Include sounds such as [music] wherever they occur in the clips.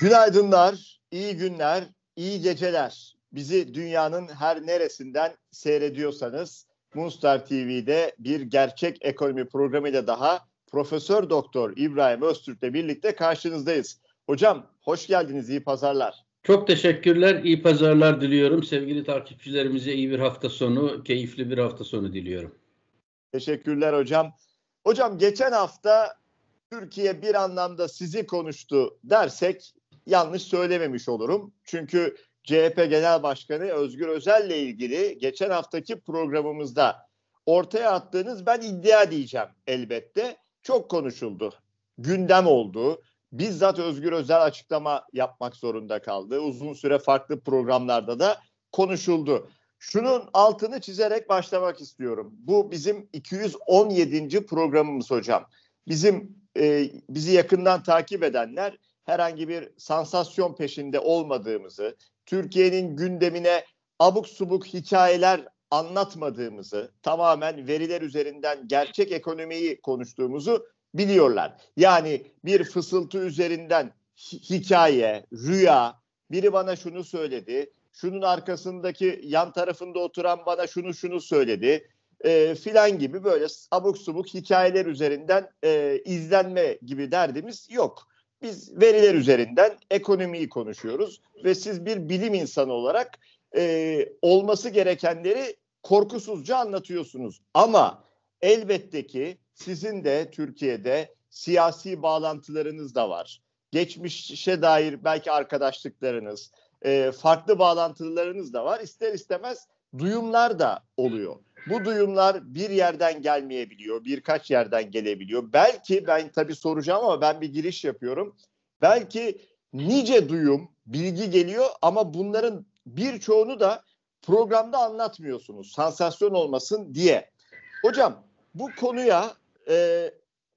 Günaydınlar, iyi günler, iyi geceler. Bizi dünyanın her neresinden seyrediyorsanız Munster TV'de bir gerçek ekonomi programıyla daha Profesör Doktor İbrahim Öztürk'le birlikte karşınızdayız. Hocam hoş geldiniz, iyi pazarlar. Çok teşekkürler, iyi pazarlar diliyorum. Sevgili takipçilerimize iyi bir hafta sonu, keyifli bir hafta sonu diliyorum. Teşekkürler hocam. Hocam geçen hafta Türkiye bir anlamda sizi konuştu dersek yanlış söylememiş olurum. Çünkü CHP Genel Başkanı Özgür Özel ile ilgili geçen haftaki programımızda ortaya attığınız ben iddia diyeceğim elbette. Çok konuşuldu. Gündem oldu. Bizzat Özgür Özel açıklama yapmak zorunda kaldı. Uzun süre farklı programlarda da konuşuldu. Şunun altını çizerek başlamak istiyorum. Bu bizim 217. programımız hocam. Bizim e, bizi yakından takip edenler herhangi bir sansasyon peşinde olmadığımızı, Türkiye'nin gündemine abuk subuk hikayeler anlatmadığımızı, tamamen veriler üzerinden gerçek ekonomiyi konuştuğumuzu biliyorlar. Yani bir fısıltı üzerinden hikaye, rüya, biri bana şunu söyledi, şunun arkasındaki yan tarafında oturan bana şunu şunu söyledi e, filan gibi böyle abuk subuk hikayeler üzerinden e, izlenme gibi derdimiz yok. Biz veriler üzerinden ekonomiyi konuşuyoruz ve siz bir bilim insanı olarak e, olması gerekenleri korkusuzca anlatıyorsunuz. Ama elbette ki sizin de Türkiye'de siyasi bağlantılarınız da var. Geçmişe dair belki arkadaşlıklarınız, e, farklı bağlantılarınız da var. İster istemez duyumlar da oluyor. Bu duyumlar bir yerden gelmeyebiliyor, birkaç yerden gelebiliyor. Belki ben tabii soracağım ama ben bir giriş yapıyorum. Belki nice duyum, bilgi geliyor ama bunların birçoğunu da programda anlatmıyorsunuz. Sansasyon olmasın diye. Hocam bu konuya e,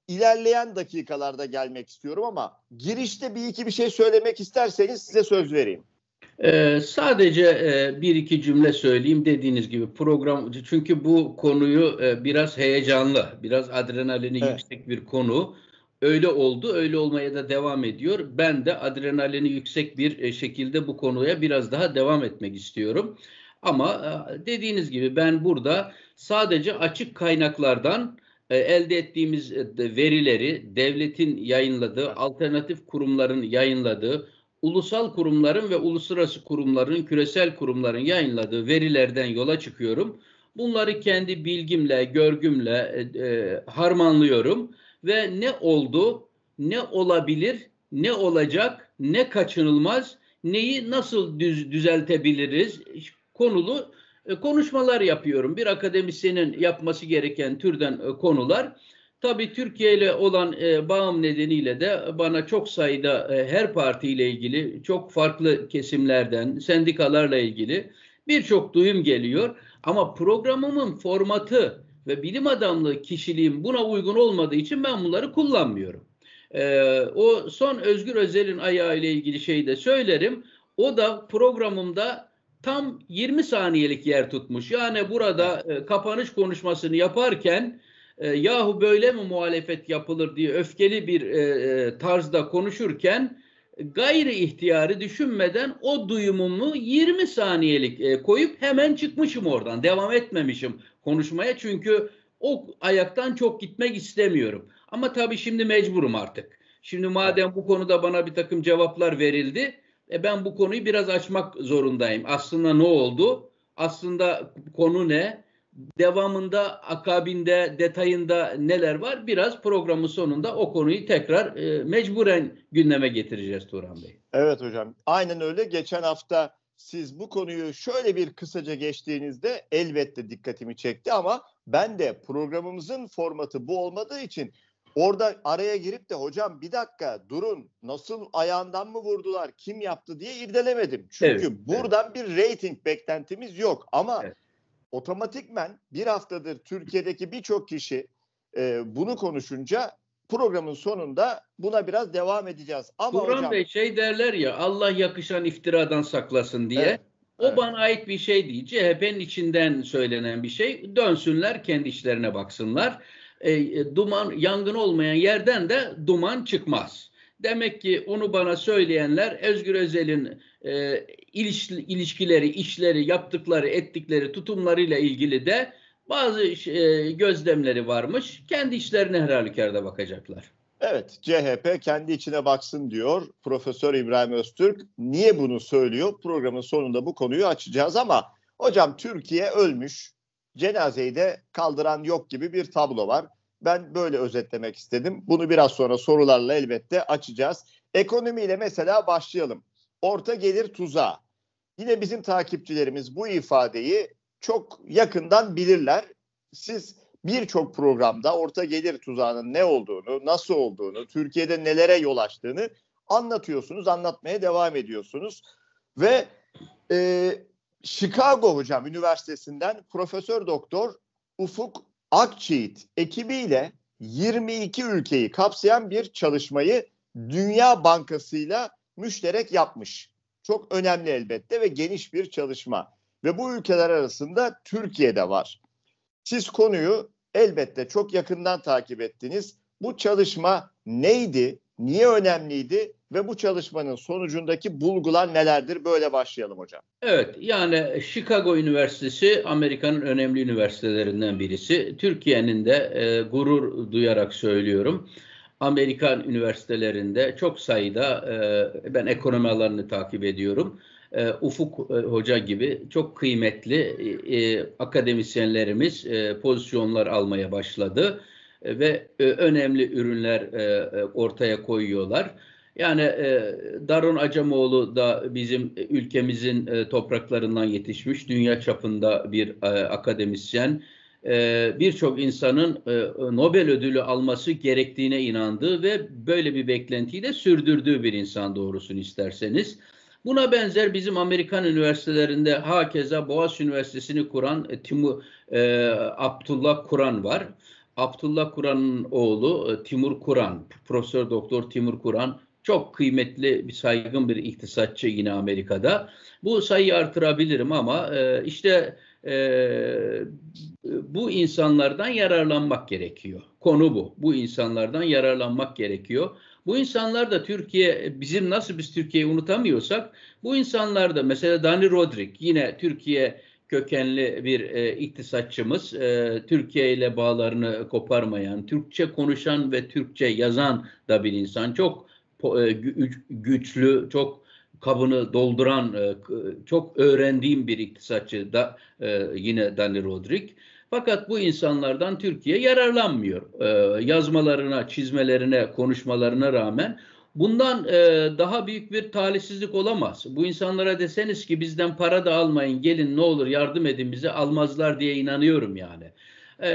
ilerleyen dakikalarda gelmek istiyorum ama girişte bir iki bir şey söylemek isterseniz size söz vereyim. Ee, sadece e, bir iki cümle söyleyeyim dediğiniz gibi program çünkü bu konuyu e, biraz heyecanlı, biraz adrenalini evet. yüksek bir konu. Öyle oldu, öyle olmaya da devam ediyor. Ben de adrenalini yüksek bir e, şekilde bu konuya biraz daha devam etmek istiyorum. Ama e, dediğiniz gibi ben burada sadece açık kaynaklardan e, elde ettiğimiz e, verileri devletin yayınladığı, alternatif kurumların yayınladığı, ulusal kurumların ve uluslararası kurumların, küresel kurumların yayınladığı verilerden yola çıkıyorum. Bunları kendi bilgimle, görgümle e, e harmanlıyorum ve ne oldu, ne olabilir, ne olacak, ne kaçınılmaz, neyi nasıl düz, düzeltebiliriz konulu e, konuşmalar yapıyorum. Bir akademisyenin yapması gereken türden e, konular. Tabii Türkiye ile olan e, bağım nedeniyle de bana çok sayıda e, her partiyle ilgili çok farklı kesimlerden, sendikalarla ilgili birçok duyum geliyor. Ama programımın formatı ve bilim adamlığı kişiliğim buna uygun olmadığı için ben bunları kullanmıyorum. E, o son Özgür Özel'in ayağı ile ilgili şeyi de söylerim. O da programımda tam 20 saniyelik yer tutmuş. Yani burada e, kapanış konuşmasını yaparken e, yahu böyle mi muhalefet yapılır diye öfkeli bir e, e tarzda konuşurken gayri ihtiyarı düşünmeden o duyumumu 20 saniyelik e, koyup hemen çıkmışım oradan. Devam etmemişim konuşmaya çünkü o ayaktan çok gitmek istemiyorum. Ama tabii şimdi mecburum artık. Şimdi madem bu konuda bana bir takım cevaplar verildi, e ben bu konuyu biraz açmak zorundayım. Aslında ne oldu? Aslında konu ne? devamında akabinde detayında neler var biraz programın sonunda o konuyu tekrar e, mecburen gündeme getireceğiz Turan Bey. Evet hocam aynen öyle geçen hafta siz bu konuyu şöyle bir kısaca geçtiğinizde elbette dikkatimi çekti ama ben de programımızın formatı bu olmadığı için orada araya girip de hocam bir dakika durun nasıl ayağından mı vurdular kim yaptı diye irdelemedim. Çünkü evet, buradan evet. bir reyting beklentimiz yok ama evet otomatikmen bir haftadır Türkiye'deki birçok kişi e, bunu konuşunca programın sonunda buna biraz devam edeceğiz. Ama Burhan hocam, Bey şey derler ya Allah yakışan iftiradan saklasın diye. Evet. O evet. bana ait bir şey değil. CHP'nin içinden söylenen bir şey. Dönsünler kendi işlerine baksınlar. E, e, duman yangın olmayan yerden de duman çıkmaz. Demek ki onu bana söyleyenler Özgür Özel'in e, iliş, ilişkileri, işleri, yaptıkları, ettikleri tutumlarıyla ilgili de bazı e, gözlemleri varmış. Kendi işlerine her halükarda bakacaklar. Evet, CHP kendi içine baksın diyor Profesör İbrahim Öztürk. Niye bunu söylüyor? Programın sonunda bu konuyu açacağız ama hocam Türkiye ölmüş, cenazeyi de kaldıran yok gibi bir tablo var. Ben böyle özetlemek istedim. Bunu biraz sonra sorularla elbette açacağız. Ekonomiyle mesela başlayalım. Orta gelir tuzağı. Yine bizim takipçilerimiz bu ifadeyi çok yakından bilirler. Siz birçok programda orta gelir tuzağının ne olduğunu, nasıl olduğunu, Türkiye'de nelere yol açtığını anlatıyorsunuz, anlatmaya devam ediyorsunuz. Ve e, Chicago Hocam Üniversitesi'nden Profesör Doktor Ufuk Akçiğit ekibiyle 22 ülkeyi kapsayan bir çalışmayı Dünya Bankası'yla müşterek yapmış çok önemli elbette ve geniş bir çalışma. Ve bu ülkeler arasında Türkiye'de var. Siz konuyu elbette çok yakından takip ettiniz. Bu çalışma neydi, niye önemliydi ve bu çalışmanın sonucundaki bulgular nelerdir? Böyle başlayalım hocam. Evet, yani Chicago Üniversitesi Amerika'nın önemli üniversitelerinden birisi. Türkiye'nin de e, gurur duyarak söylüyorum. Amerikan üniversitelerinde çok sayıda e, ben ekonomi alanını takip ediyorum. E, Ufuk e, Hoca gibi çok kıymetli e, e akademisyenlerimiz e, pozisyonlar almaya başladı e, ve e, önemli ürünler e, e ortaya koyuyorlar. Yani e, Darun Acamoğlu da bizim ülkemizin e, topraklarından yetişmiş, dünya çapında bir e, akademisyen e, birçok insanın e, Nobel ödülü alması gerektiğine inandığı ve böyle bir beklentiyi de sürdürdüğü bir insan doğrusunu isterseniz. Buna benzer bizim Amerikan üniversitelerinde hakeza Boğaziçi Üniversitesi'ni kuran e, Timur e, Abdullah Kur'an var. Abdullah Kur'an'ın oğlu Timur Kur'an, Profesör Doktor Timur Kur'an çok kıymetli bir saygın bir iktisatçı yine Amerika'da. Bu sayıyı artırabilirim ama e, işte e, bu insanlardan yararlanmak gerekiyor. Konu bu. Bu insanlardan yararlanmak gerekiyor. Bu insanlar da Türkiye bizim nasıl biz Türkiye'yi unutamıyorsak bu insanlar da mesela Dani Rodrik yine Türkiye kökenli bir e, iktisatçımız, e, Türkiye ile bağlarını koparmayan, Türkçe konuşan ve Türkçe yazan da bir insan. Çok e, güçlü, çok kabını dolduran e, çok öğrendiğim bir iktisatçı da e, yine Dani Rodrik. Fakat bu insanlardan Türkiye yararlanmıyor. E, yazmalarına, çizmelerine, konuşmalarına rağmen bundan daha büyük bir talihsizlik olamaz. Bu insanlara deseniz ki bizden para da almayın, gelin ne olur yardım edin bize almazlar diye inanıyorum yani.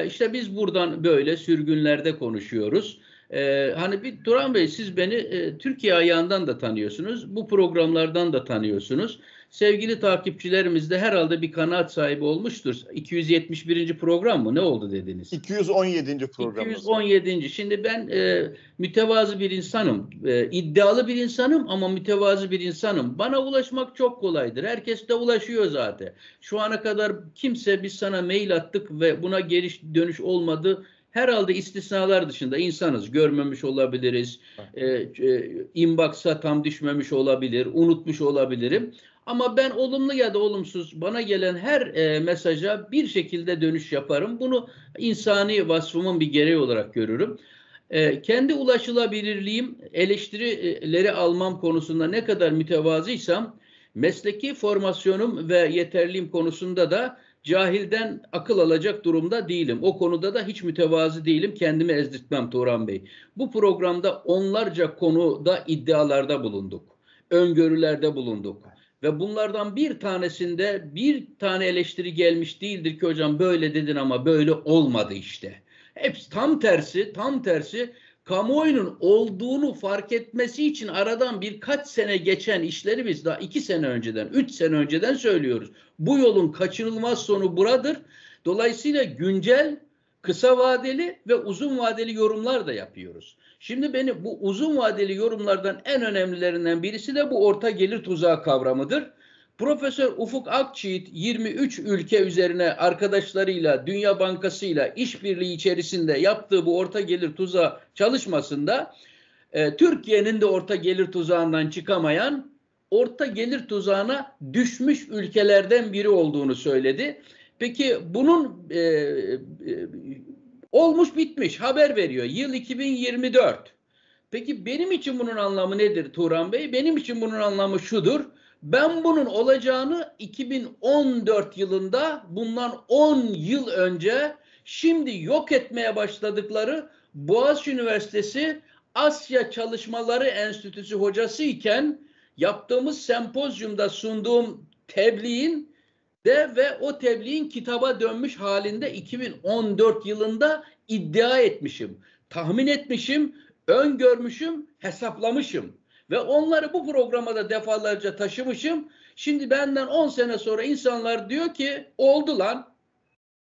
İşte biz buradan böyle sürgünlerde konuşuyoruz. Ee, hani bir Turan Bey siz beni e, Türkiye ayağından da tanıyorsunuz. Bu programlardan da tanıyorsunuz. Sevgili takipçilerimiz de herhalde bir kanaat sahibi olmuştur. 271. program mı? Ne oldu dediniz? 217. program. 217. Şimdi ben e, mütevazı bir insanım. E, iddialı bir insanım ama mütevazı bir insanım. Bana ulaşmak çok kolaydır. Herkes de ulaşıyor zaten. Şu ana kadar kimse biz sana mail attık ve buna geri dönüş olmadı Herhalde istisnalar dışında insanız. Görmemiş olabiliriz. E, e, inbox'a tam düşmemiş olabilir. Unutmuş olabilirim. Ama ben olumlu ya da olumsuz bana gelen her e, mesaja bir şekilde dönüş yaparım. Bunu insani vasfımın bir gereği olarak görürüm. E, kendi ulaşılabilirliğim eleştirileri almam konusunda ne kadar mütevazıysam mesleki formasyonum ve yeterliğim konusunda da cahilden akıl alacak durumda değilim. O konuda da hiç mütevazı değilim. Kendimi ezdirtmem Turan Bey. Bu programda onlarca konuda iddialarda bulunduk. Öngörülerde bulunduk. Ve bunlardan bir tanesinde bir tane eleştiri gelmiş değildir ki hocam böyle dedin ama böyle olmadı işte. Hepsi tam tersi, tam tersi kamuoyunun olduğunu fark etmesi için aradan birkaç sene geçen işleri biz daha iki sene önceden, üç sene önceden söylüyoruz. Bu yolun kaçınılmaz sonu buradır. Dolayısıyla güncel, kısa vadeli ve uzun vadeli yorumlar da yapıyoruz. Şimdi beni bu uzun vadeli yorumlardan en önemlilerinden birisi de bu orta gelir tuzağı kavramıdır. Profesör Ufuk Akçiğit 23 ülke üzerine arkadaşlarıyla, Dünya Bankası'yla işbirliği içerisinde yaptığı bu orta gelir tuzağı çalışmasında e, Türkiye'nin de orta gelir tuzağından çıkamayan orta gelir tuzağına düşmüş ülkelerden biri olduğunu söyledi. Peki bunun e, e, olmuş bitmiş haber veriyor. Yıl 2024. Peki benim için bunun anlamı nedir Turan Bey? Benim için bunun anlamı şudur. Ben bunun olacağını 2014 yılında bundan 10 yıl önce şimdi yok etmeye başladıkları Boğaziçi Üniversitesi Asya Çalışmaları Enstitüsü hocası iken yaptığımız sempozyumda sunduğum tebliğin de ve o tebliğin kitaba dönmüş halinde 2014 yılında iddia etmişim. Tahmin etmişim, öngörmüşüm, hesaplamışım. Ve onları bu programa da defalarca taşımışım. Şimdi benden 10 sene sonra insanlar diyor ki oldu lan.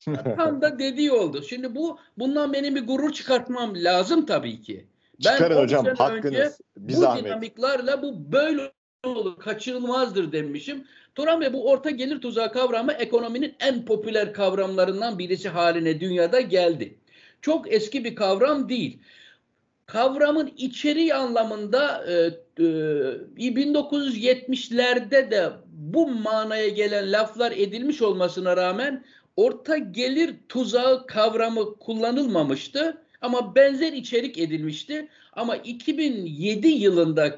[laughs] Tam da dediği oldu. Şimdi bu bundan benim bir gurur çıkartmam lazım tabii ki. Ben Çıkarın hocam hakkınız. Önce bu zahmet. dinamiklerle bu böyle olur, kaçınılmazdır demişim. Turan Bey bu orta gelir tuzağı kavramı ekonominin en popüler kavramlarından birisi haline dünyada geldi. Çok eski bir kavram değil kavramın içeriği anlamında e, e, 1970'lerde de bu manaya gelen laflar edilmiş olmasına rağmen orta gelir tuzağı kavramı kullanılmamıştı ama benzer içerik edilmişti. Ama 2007 yılında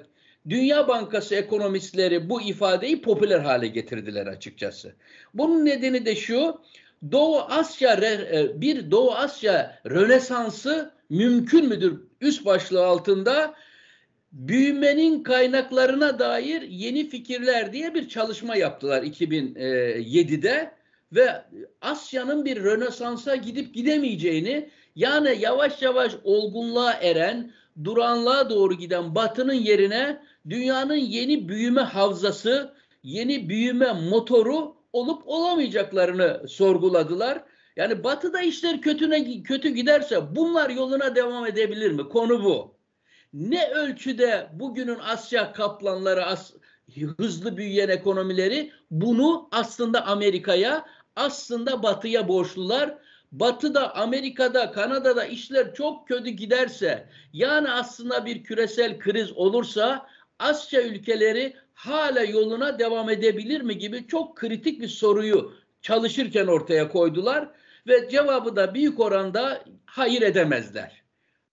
Dünya Bankası ekonomistleri bu ifadeyi popüler hale getirdiler açıkçası. Bunun nedeni de şu, Doğu Asya e, bir Doğu Asya Rönesansı mümkün müdür üst başlığı altında büyümenin kaynaklarına dair yeni fikirler diye bir çalışma yaptılar 2007'de e, ve Asya'nın bir Rönesans'a gidip gidemeyeceğini yani yavaş yavaş olgunluğa eren, duranlığa doğru giden Batı'nın yerine dünyanın yeni büyüme havzası, yeni büyüme motoru olup olamayacaklarını sorguladılar yani batıda işler kötüne kötü giderse bunlar yoluna devam edebilir mi? Konu bu. Ne ölçüde bugünün Asya kaplanları as, hızlı büyüyen ekonomileri bunu aslında Amerika'ya aslında batıya borçlular. Batı'da, Amerika'da, Kanada'da işler çok kötü giderse, yani aslında bir küresel kriz olursa Asya ülkeleri hala yoluna devam edebilir mi gibi çok kritik bir soruyu çalışırken ortaya koydular ve cevabı da büyük oranda hayır edemezler.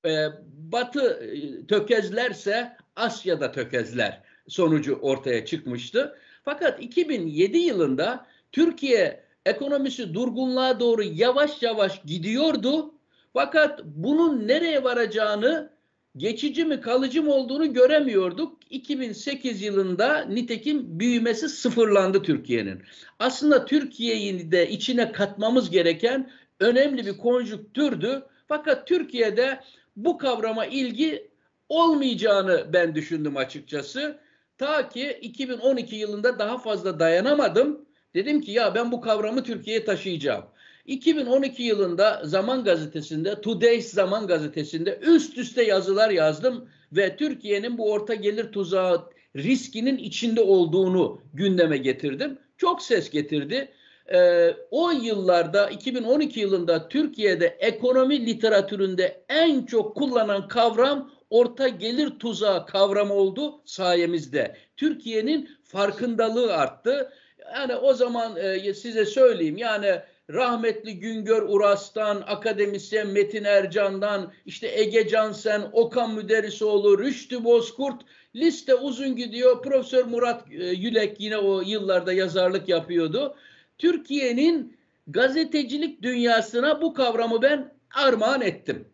Ee, batı e, tökezlerse Asya'da tökezler sonucu ortaya çıkmıştı. Fakat 2007 yılında Türkiye ekonomisi durgunluğa doğru yavaş yavaş gidiyordu. Fakat bunun nereye varacağını geçici mi kalıcı mı olduğunu göremiyorduk. 2008 yılında nitekim büyümesi sıfırlandı Türkiye'nin. Aslında Türkiye'yi de içine katmamız gereken önemli bir konjüktürdü. Fakat Türkiye'de bu kavrama ilgi olmayacağını ben düşündüm açıkçası. Ta ki 2012 yılında daha fazla dayanamadım. Dedim ki ya ben bu kavramı Türkiye'ye taşıyacağım. 2012 yılında Zaman Gazetesi'nde, Today's Zaman Gazetesi'nde üst üste yazılar yazdım ve Türkiye'nin bu orta gelir tuzağı riskinin içinde olduğunu gündeme getirdim. Çok ses getirdi. Ee, o yıllarda 2012 yılında Türkiye'de ekonomi literatüründe en çok kullanan kavram orta gelir tuzağı kavramı oldu sayemizde. Türkiye'nin farkındalığı arttı. Yani o zaman e, size söyleyeyim yani rahmetli Güngör Uras'tan, akademisyen Metin Ercan'dan, işte Ege Cansen, Okan Müderrisoğlu, Rüştü Bozkurt liste uzun gidiyor. Profesör Murat e, Yülek yine o yıllarda yazarlık yapıyordu. Türkiye'nin gazetecilik dünyasına bu kavramı ben armağan ettim.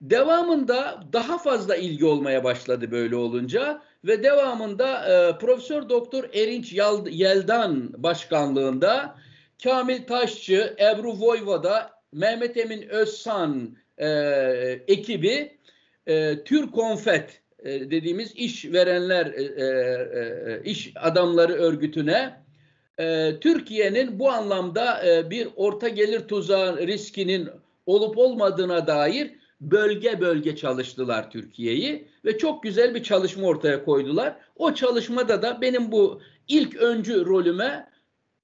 Devamında daha fazla ilgi olmaya başladı böyle olunca ve devamında e, Profesör Doktor Erinç Yeldan başkanlığında Kamil Taşçı, Ebru Voyvoda, Mehmet Emin Özsan e, ekibi e, Tür Konfet e, dediğimiz iş verenler e, e, e, iş adamları örgütüne e, Türkiye'nin bu anlamda e, bir orta gelir tuzağı riskinin olup olmadığına dair bölge bölge çalıştılar Türkiye'yi ve çok güzel bir çalışma ortaya koydular. O çalışmada da benim bu ilk öncü rolüme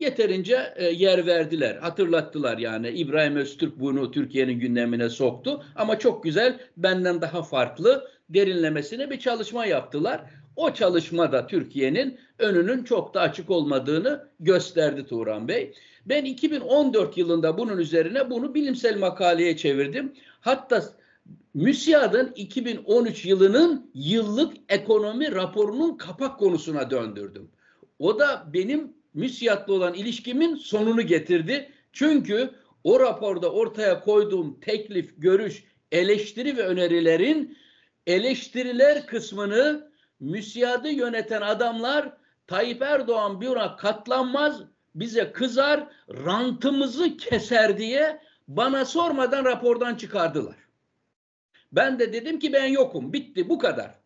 yeterince e, yer verdiler. Hatırlattılar yani İbrahim Öztürk bunu Türkiye'nin gündemine soktu ama çok güzel benden daha farklı derinlemesine bir çalışma yaptılar. O çalışmada Türkiye'nin önünün çok da açık olmadığını gösterdi Turan Bey. Ben 2014 yılında bunun üzerine bunu bilimsel makaleye çevirdim. Hatta MÜSİAD'ın 2013 yılının yıllık ekonomi raporunun kapak konusuna döndürdüm. O da benim müsiyatlı olan ilişkimin sonunu getirdi. Çünkü o raporda ortaya koyduğum teklif, görüş, eleştiri ve önerilerin eleştiriler kısmını müsiyadı yöneten adamlar Tayyip Erdoğan buna katlanmaz, bize kızar, rantımızı keser diye bana sormadan rapordan çıkardılar. Ben de dedim ki ben yokum, bitti bu kadar.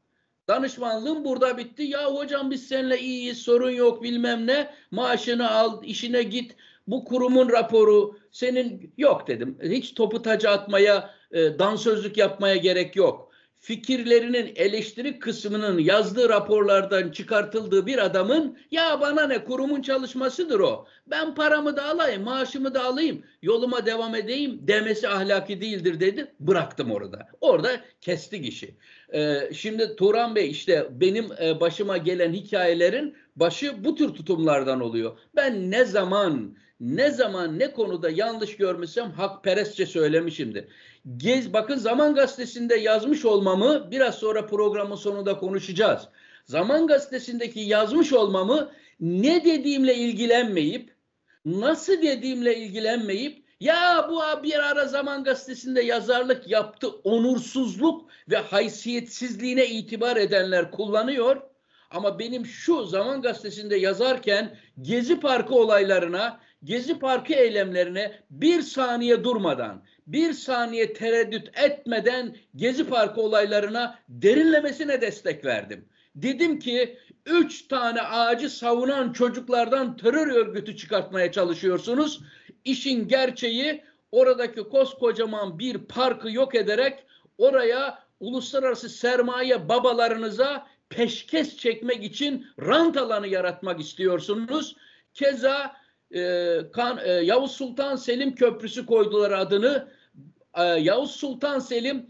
Danışmanlığım burada bitti. Ya hocam biz seninle iyiyiz, sorun yok bilmem ne. Maaşını al, işine git. Bu kurumun raporu senin yok dedim. Hiç topu taca atmaya, e, dansözlük yapmaya gerek yok fikirlerinin eleştiri kısmının yazdığı raporlardan çıkartıldığı bir adamın ya bana ne kurumun çalışmasıdır o. Ben paramı da alayım, maaşımı da alayım, yoluma devam edeyim demesi ahlaki değildir dedi. Bıraktım orada. Orada kestik işi. Ee, şimdi Turan Bey işte benim e, başıma gelen hikayelerin başı bu tür tutumlardan oluyor. Ben ne zaman ne zaman ne konuda yanlış görmüşsem hakperestçe söylemişimdir. Gez, bakın Zaman Gazetesi'nde yazmış olmamı biraz sonra programın sonunda konuşacağız. Zaman Gazetesi'ndeki yazmış olmamı ne dediğimle ilgilenmeyip, nasıl dediğimle ilgilenmeyip ya bu bir ara Zaman Gazetesi'nde yazarlık yaptı onursuzluk ve haysiyetsizliğine itibar edenler kullanıyor. Ama benim şu Zaman Gazetesi'nde yazarken Gezi Parkı olaylarına, Gezi Parkı eylemlerine bir saniye durmadan, bir saniye tereddüt etmeden Gezi Parkı olaylarına derinlemesine destek verdim. Dedim ki üç tane ağacı savunan çocuklardan terör örgütü çıkartmaya çalışıyorsunuz. İşin gerçeği oradaki koskocaman bir parkı yok ederek oraya uluslararası sermaye babalarınıza peşkes çekmek için rant alanı yaratmak istiyorsunuz. Keza e, kan, e, Yavuz Sultan Selim Köprüsü koydular adını. E, Yavuz Sultan Selim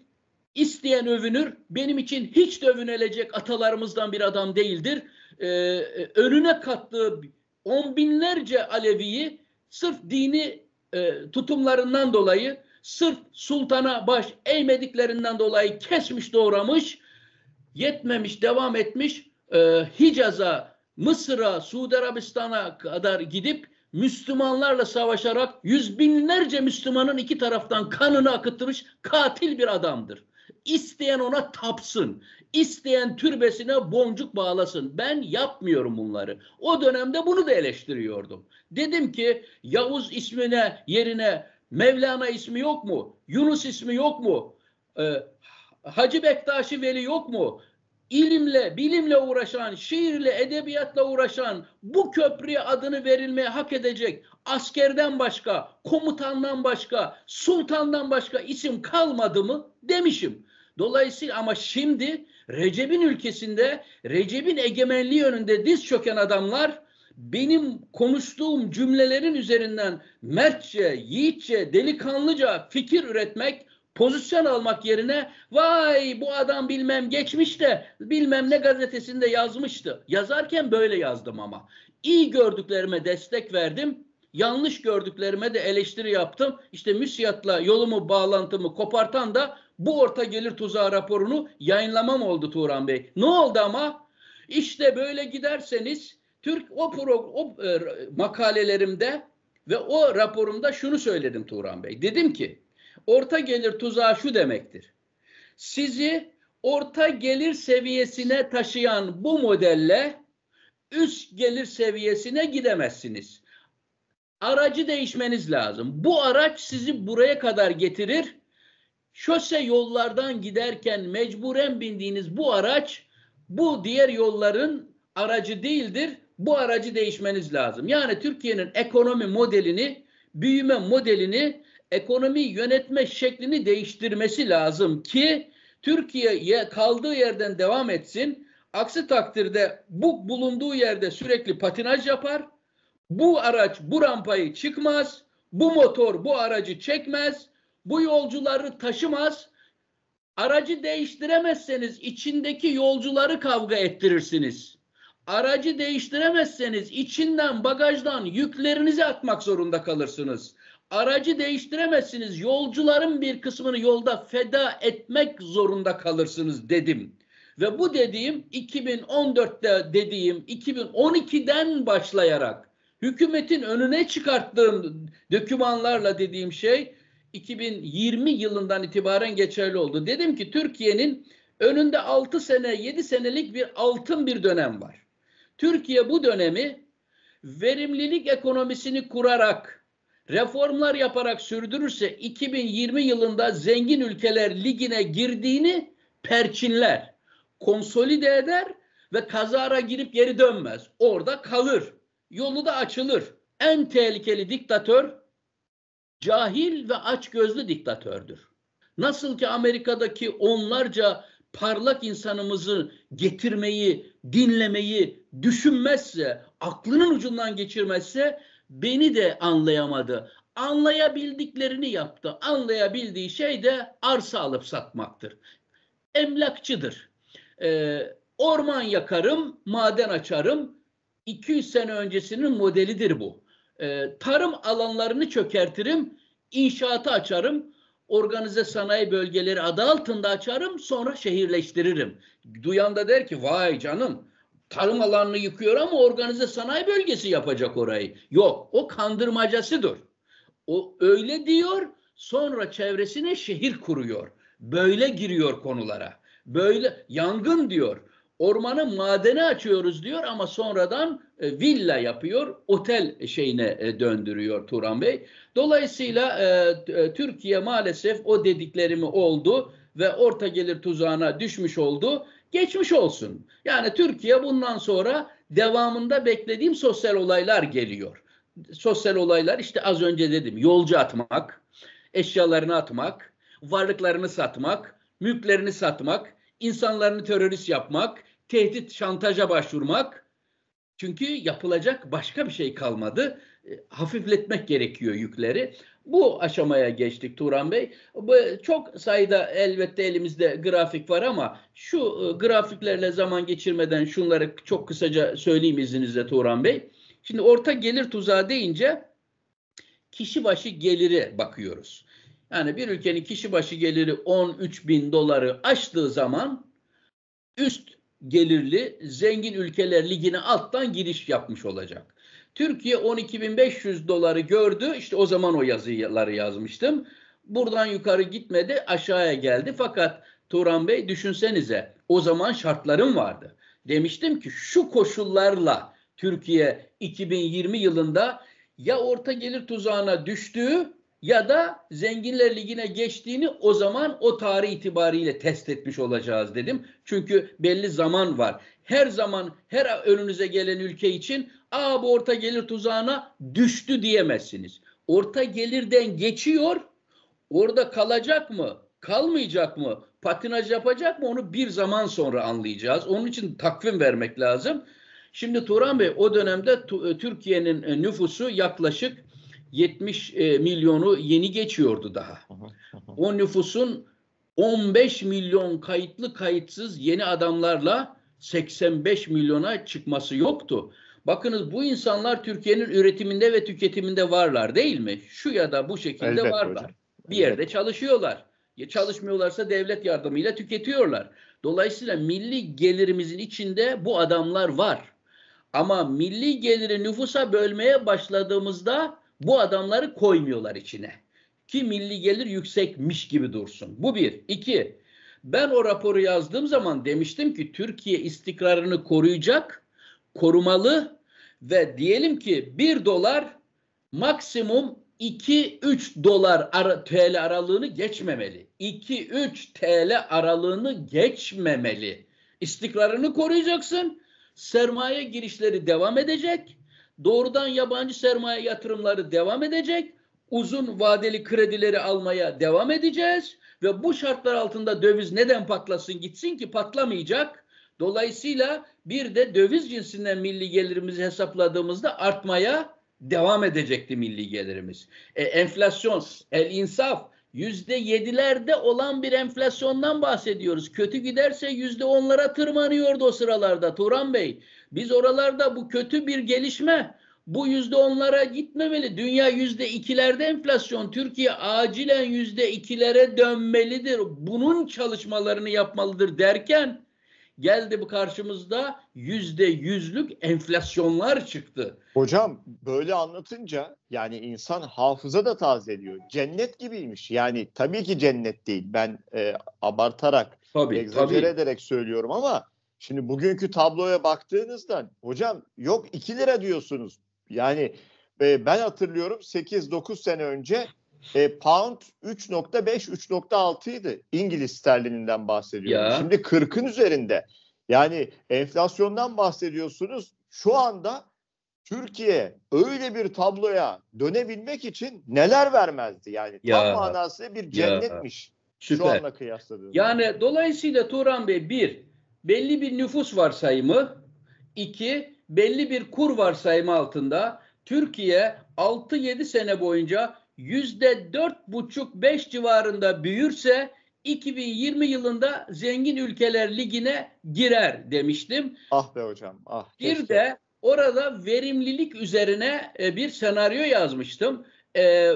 isteyen övünür. Benim için hiç de övünülecek atalarımızdan bir adam değildir. E, e, önüne kattığı on binlerce Alevi'yi sırf dini e, tutumlarından dolayı sırf sultana baş eğmediklerinden dolayı kesmiş doğramış Yetmemiş, devam etmiş e, Hicaz'a, Mısır'a, Suudi Arabistan'a kadar gidip Müslümanlarla savaşarak yüz binlerce Müslümanın iki taraftan kanını akıtmış katil bir adamdır. İsteyen ona tapsın. İsteyen türbesine boncuk bağlasın. Ben yapmıyorum bunları. O dönemde bunu da eleştiriyordum. Dedim ki Yavuz ismine yerine Mevlana ismi yok mu? Yunus ismi yok mu? Ee, Hacı Bektaşi Veli yok mu? İlimle, bilimle uğraşan, şiirle, edebiyatla uğraşan, bu köprüye adını verilmeye hak edecek askerden başka, komutandan başka, sultandan başka isim kalmadı mı demişim. Dolayısıyla ama şimdi Recep'in ülkesinde, Recep'in egemenliği önünde diz çöken adamlar benim konuştuğum cümlelerin üzerinden mertçe, yiğitçe, delikanlıca fikir üretmek, pozisyon almak yerine vay bu adam bilmem geçmişte, bilmem ne gazetesinde yazmıştı. Yazarken böyle yazdım ama. İyi gördüklerime destek verdim. Yanlış gördüklerime de eleştiri yaptım. İşte müsiyatla yolumu bağlantımı kopartan da bu orta gelir tuzağı raporunu yayınlamam oldu Turan Bey. Ne oldu ama? İşte böyle giderseniz Türk o, pro, o e, makalelerimde ve o raporumda şunu söyledim Turan Bey. Dedim ki Orta gelir tuzağı şu demektir. Sizi orta gelir seviyesine taşıyan bu modelle üst gelir seviyesine gidemezsiniz. Aracı değişmeniz lazım. Bu araç sizi buraya kadar getirir. Şose yollardan giderken mecburen bindiğiniz bu araç bu diğer yolların aracı değildir. Bu aracı değişmeniz lazım. Yani Türkiye'nin ekonomi modelini, büyüme modelini ekonomi yönetme şeklini değiştirmesi lazım ki Türkiye kaldığı yerden devam etsin. Aksi takdirde bu bulunduğu yerde sürekli patinaj yapar. Bu araç bu rampayı çıkmaz. Bu motor bu aracı çekmez. Bu yolcuları taşımaz. Aracı değiştiremezseniz içindeki yolcuları kavga ettirirsiniz. Aracı değiştiremezseniz içinden bagajdan yüklerinizi atmak zorunda kalırsınız aracı değiştiremezsiniz. Yolcuların bir kısmını yolda feda etmek zorunda kalırsınız dedim. Ve bu dediğim 2014'te dediğim 2012'den başlayarak hükümetin önüne çıkarttığım dokümanlarla dediğim şey 2020 yılından itibaren geçerli oldu. Dedim ki Türkiye'nin önünde 6 sene 7 senelik bir altın bir dönem var. Türkiye bu dönemi verimlilik ekonomisini kurarak reformlar yaparak sürdürürse 2020 yılında zengin ülkeler ligine girdiğini perçinler, konsolide eder ve kazara girip geri dönmez. Orada kalır. Yolu da açılır. En tehlikeli diktatör cahil ve açgözlü diktatördür. Nasıl ki Amerika'daki onlarca parlak insanımızı getirmeyi, dinlemeyi düşünmezse, aklının ucundan geçirmezse beni de anlayamadı. Anlayabildiklerini yaptı. Anlayabildiği şey de arsa alıp satmaktır. Emlakçıdır. Ee, orman yakarım, maden açarım. 200 sene öncesinin modelidir bu. Ee, tarım alanlarını çökertirim, inşaatı açarım organize sanayi bölgeleri adı altında açarım sonra şehirleştiririm. Duyan da der ki vay canım tarım alanını yıkıyor ama organize sanayi bölgesi yapacak orayı. Yok o kandırmacasıdır. O öyle diyor sonra çevresine şehir kuruyor. Böyle giriyor konulara. Böyle yangın diyor. Ormanı madene açıyoruz diyor ama sonradan e, villa yapıyor, otel şeyine e, döndürüyor Turan Bey. Dolayısıyla e, e Türkiye maalesef o dediklerimi oldu ve orta gelir tuzağına düşmüş oldu geçmiş olsun. Yani Türkiye bundan sonra devamında beklediğim sosyal olaylar geliyor. Sosyal olaylar işte az önce dedim yolcu atmak, eşyalarını atmak, varlıklarını satmak, mülklerini satmak, insanlarını terörist yapmak, tehdit şantaja başvurmak. Çünkü yapılacak başka bir şey kalmadı. E, hafifletmek gerekiyor yükleri. Bu aşamaya geçtik Turan Bey. Bu, çok sayıda elbette elimizde grafik var ama şu e, grafiklerle zaman geçirmeden şunları çok kısaca söyleyeyim izninizle Turan Bey. Şimdi orta gelir tuzağı deyince kişi başı geliri bakıyoruz. Yani bir ülkenin kişi başı geliri 13 bin doları aştığı zaman üst gelirli zengin ülkeler ligine alttan giriş yapmış olacak. Türkiye 12.500 doları gördü. İşte o zaman o yazıları yazmıştım. Buradan yukarı gitmedi aşağıya geldi. Fakat Turan Bey düşünsenize o zaman şartlarım vardı. Demiştim ki şu koşullarla Türkiye 2020 yılında ya orta gelir tuzağına düştüğü ya da zenginler ligine geçtiğini o zaman o tarih itibariyle test etmiş olacağız dedim. Çünkü belli zaman var. Her zaman her önünüze gelen ülke için aa bu orta gelir tuzağına düştü diyemezsiniz. Orta gelirden geçiyor, orada kalacak mı, kalmayacak mı, patinaj yapacak mı onu bir zaman sonra anlayacağız. Onun için takvim vermek lazım. Şimdi Turan Bey o dönemde e, Türkiye'nin e, nüfusu yaklaşık 70 e, milyonu yeni geçiyordu daha. O nüfusun 15 milyon kayıtlı kayıtsız yeni adamlarla 85 milyona çıkması yoktu. Bakınız bu insanlar Türkiye'nin üretiminde ve tüketiminde varlar değil mi? Şu ya da bu şekilde Elbette varlar. Hocam. Bir yerde Elbette. çalışıyorlar. Ya çalışmıyorlarsa devlet yardımıyla tüketiyorlar. Dolayısıyla milli gelirimizin içinde bu adamlar var. Ama milli geliri nüfusa bölmeye başladığımızda bu adamları koymuyorlar içine. Ki milli gelir yüksekmiş gibi dursun. Bu bir. İki, ben o raporu yazdığım zaman demiştim ki Türkiye istikrarını koruyacak, korumalı ve diyelim ki 1 dolar maksimum 2-3 dolar ara, TL aralığını geçmemeli. 2-3 TL aralığını geçmemeli. İstikrarını koruyacaksın. Sermaye girişleri devam edecek. Doğrudan yabancı sermaye yatırımları devam edecek. Uzun vadeli kredileri almaya devam edeceğiz ve bu şartlar altında döviz neden patlasın gitsin ki patlamayacak. Dolayısıyla bir de döviz cinsinden milli gelirimizi hesapladığımızda artmaya devam edecekti milli gelirimiz. E, enflasyon, el insaf yüzde yedilerde olan bir enflasyondan bahsediyoruz. Kötü giderse yüzde onlara tırmanıyordu o sıralarda Turan Bey. Biz oralarda bu kötü bir gelişme bu yüzde onlara gitmemeli. Dünya yüzde ikilerde enflasyon. Türkiye acilen yüzde ikilere dönmelidir. Bunun çalışmalarını yapmalıdır derken geldi bu karşımızda yüzde yüzlük enflasyonlar çıktı. Hocam böyle anlatınca yani insan hafıza da tazeliyor. Cennet gibiymiş. Yani tabii ki cennet değil. Ben e, abartarak, tabii, egzajere tabii. ederek söylüyorum ama şimdi bugünkü tabloya baktığınızda hocam yok 2 lira diyorsunuz. Yani e, ben hatırlıyorum 8-9 sene önce e, pound 3.5 3.6 idi. İngiliz sterlininden bahsediyorum. Şimdi 40'ın üzerinde. Yani enflasyondan bahsediyorsunuz. Şu anda Türkiye öyle bir tabloya dönebilmek için neler vermezdi yani. Ya. Tam manasıyla bir cennetmiş. Ya. Süper. Şu anla kıyasladığınızda. Yani dolayısıyla Turan Bey bir belli bir nüfus varsayımı iki belli bir kur varsayımı altında Türkiye 6-7 sene boyunca yüzde dört buçuk beş civarında büyürse 2020 yılında zengin ülkeler ligine girer demiştim. Ah be hocam. Ah, bir keşke. de orada verimlilik üzerine e, bir senaryo yazmıştım. E,